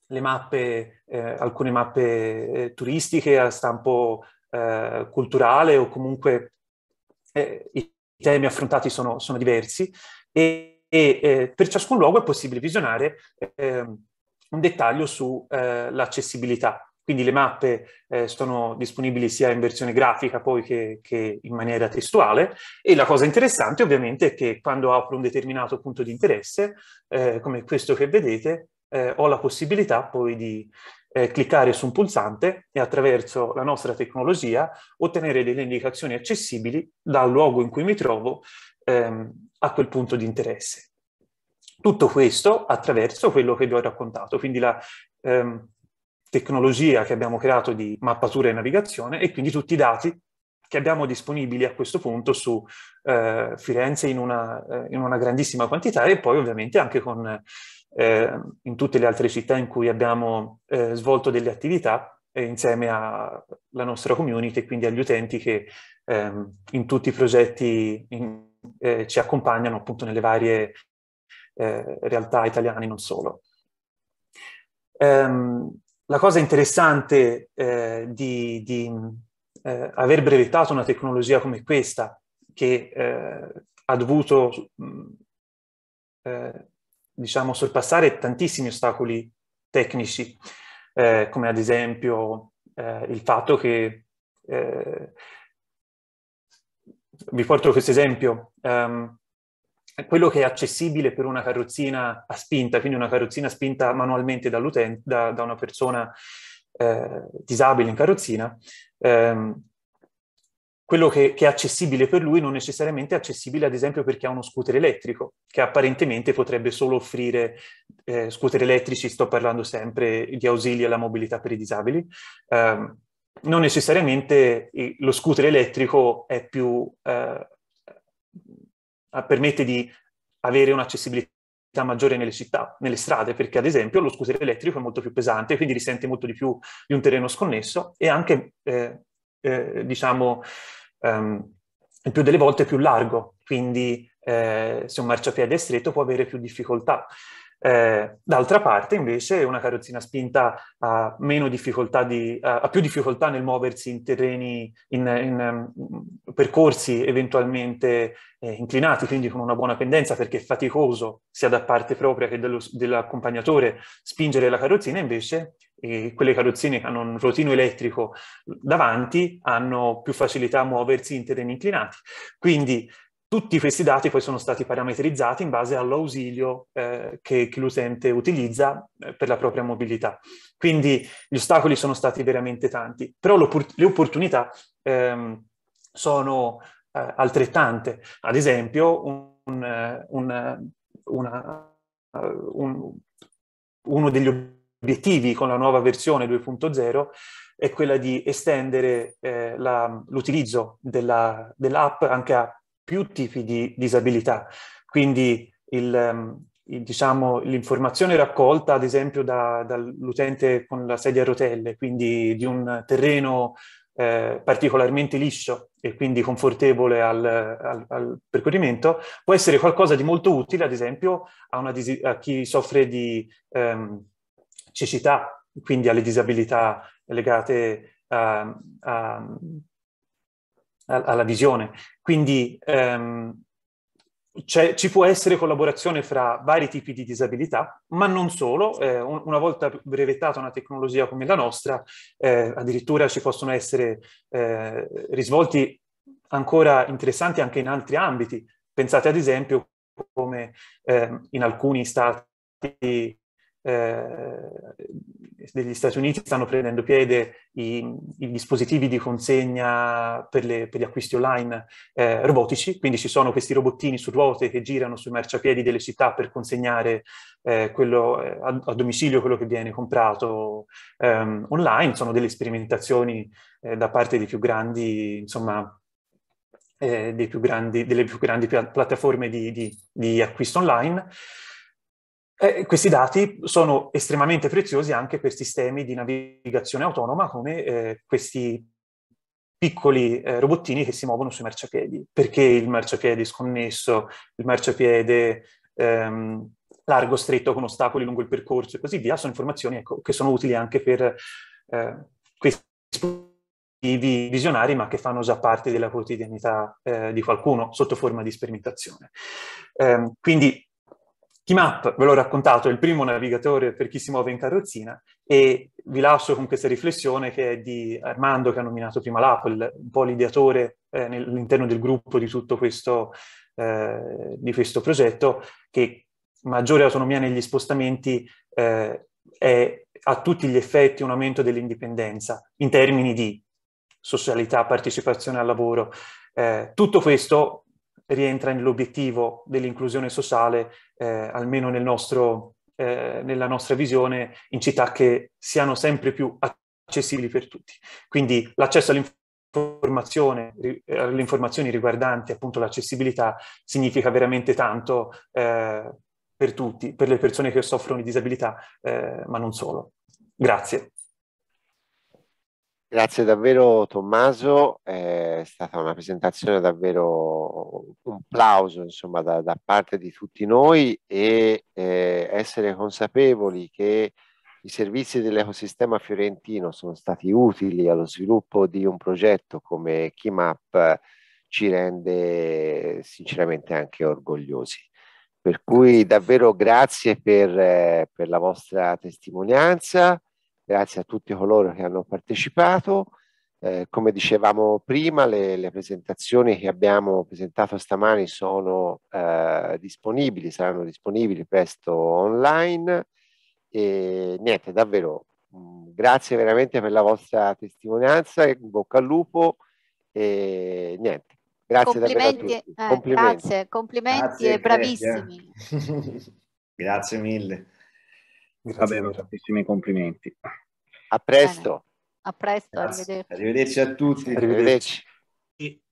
le mappe, eh, alcune mappe turistiche a stampo culturale o comunque i temi affrontati sono, sono diversi e e eh, per ciascun luogo è possibile visionare eh, un dettaglio sull'accessibilità. Eh, Quindi le mappe eh, sono disponibili sia in versione grafica poi che, che, in maniera testuale e la cosa interessante ovviamente è che quando apro un determinato punto di interesse, eh, come questo che vedete, eh, ho la possibilità poi di cliccare su un pulsante e attraverso la nostra tecnologia ottenere delle indicazioni accessibili dal luogo in cui mi trovo ehm, a quel punto di interesse. Tutto questo attraverso quello che vi ho raccontato, quindi la ehm, tecnologia che abbiamo creato di mappatura e navigazione e quindi tutti i dati che abbiamo disponibili a questo punto su eh, Firenze in una, eh, in una, grandissima quantità e poi ovviamente anche con, eh, in tutte le altre città in cui abbiamo eh, svolto delle attività insieme alla nostra community e quindi agli utenti che ehm, in tutti i progetti in, eh, ci accompagnano appunto nelle varie eh, realtà italiane, non solo. Ehm, la cosa interessante eh, di, di eh, aver brevettato una tecnologia come questa, che eh, ha dovuto eh, diciamo, sorpassare tantissimi ostacoli tecnici, come ad esempio il fatto che vi porto questo esempio. Um, quello che è accessibile per una carrozzina a spinta, quindi una carrozzina spinta manualmente dall'utente, da, da una persona eh, disabile in carrozzina, ehm, quello che, che, è accessibile per lui non necessariamente è accessibile ad esempio per chi ha uno scooter elettrico, che apparentemente potrebbe solo offrire eh, scooter elettrici, sto parlando sempre di ausili alla mobilità per i disabili, ehm, non necessariamente lo scooter elettrico è più, eh, permette di avere un'accessibilità maggiore nelle città, nelle strade, perché ad esempio lo scooter elettrico è molto più pesante, quindi risente molto di più di un terreno sconnesso e anche, eh, eh, diciamo, ehm, il più delle volte è più largo, quindi eh, se un marciapiede è stretto può avere più difficoltà. Eh, d'altra parte, invece, una carrozzina spinta ha, meno difficoltà di, ha più difficoltà nel muoversi in terreni, in, in um, percorsi eventualmente eh, inclinati, quindi con una buona pendenza, perché è faticoso sia da parte propria che dello, dell'accompagnatore spingere la carrozzina, invece e eh, quelle carrozzine che hanno un rotino elettrico davanti hanno più facilità a muoversi in terreni inclinati. Quindi tutti questi dati poi sono stati parametrizzati in base all'ausilio eh, che, che l'utente utilizza eh, per la propria mobilità. Quindi gli ostacoli sono stati veramente tanti, però le opportunità ehm, sono eh, altrettante. Ad esempio, un, un, una, un, uno degli obiettivi con la nuova versione 2.0 è quella di estendere eh, l'utilizzo dell'app anche a più tipi di disabilità. Quindi il, ehm, il, diciamo, l'informazione raccolta, ad esempio, da, dall'utente con la sedia a rotelle, quindi di un terreno eh, particolarmente liscio e quindi confortevole al, al, al, percorrimento, può essere qualcosa di molto utile, ad esempio, a, una dis- a chi soffre di ehm, cecità, quindi alle disabilità legate a, a alla visione. Quindi ehm, ci può essere collaborazione fra vari tipi di disabilità, ma non solo. Eh, un, una volta brevettata una tecnologia come la nostra, eh, addirittura ci possono essere eh, risvolti ancora interessanti anche in altri ambiti. Pensate ad esempio come ehm, in alcuni stati eh, degli Stati Uniti stanno prendendo piede i, i dispositivi di consegna per, le, per gli acquisti online eh, robotici, quindi ci sono questi robottini su ruote che girano sui marciapiedi delle città per consegnare eh, quello, eh, a, a, domicilio quello che viene comprato ehm, online, sono delle sperimentazioni eh, da parte dei più grandi, insomma, eh, più grandi, delle più grandi pl- piattaforme di, di, di, acquisto online. Eh, questi dati sono estremamente preziosi anche per sistemi di navigazione autonoma come eh, questi piccoli eh, robottini che si muovono sui marciapiedi, perché il marciapiede sconnesso, il marciapiede ehm, largo, stretto, con ostacoli lungo il percorso e così via, sono informazioni ecco, che sono utili anche per eh, questi dispositivi visionari, ma che fanno già parte della quotidianità eh, di qualcuno sotto forma di sperimentazione. Ehm, quindi Keymap, ve l'ho raccontato, è il primo navigatore per chi si muove in carrozzina e vi lascio con questa riflessione che è di Armando che ha nominato prima l'Apple, un po' l'ideatore eh, all'interno del gruppo di tutto questo, eh, di questo progetto, che maggiore autonomia negli spostamenti eh, è a tutti gli effetti un aumento dell'indipendenza in termini di socialità, partecipazione al lavoro. Eh, tutto questo rientra nell'obiettivo dell'inclusione sociale, eh, almeno nel nostro, eh, nella nostra visione, in città che siano sempre più accessibili per tutti. Quindi l'accesso all'informazione, alle informazioni riguardanti appunto l'accessibilità significa veramente tanto eh, per tutti, per le persone che soffrono di disabilità, eh, ma non solo. Grazie. Grazie davvero Tommaso, è stata una presentazione davvero un plauso insomma, da, da parte di tutti noi e eh, essere consapevoli che i servizi dell'ecosistema fiorentino sono stati utili allo sviluppo di un progetto come Keymap ci rende sinceramente anche orgogliosi. Per cui davvero grazie per, eh, per la vostra testimonianza grazie a tutti coloro che hanno partecipato. Eh, come dicevamo prima, le, le, presentazioni che abbiamo presentato stamani sono eh, disponibili, saranno disponibili presto online e niente, davvero mh, mm, grazie veramente per la vostra testimonianza, in bocca al lupo e niente. Grazie complimenti, eh, complimenti. Grazie, complimenti grazie, e bravissimi. grazie mille. Grazie Vabbè, tantissimi complimenti. A presto. Bene. A presto, arrivederci. Arrivederci a tutti. Arrivederci. arrivederci.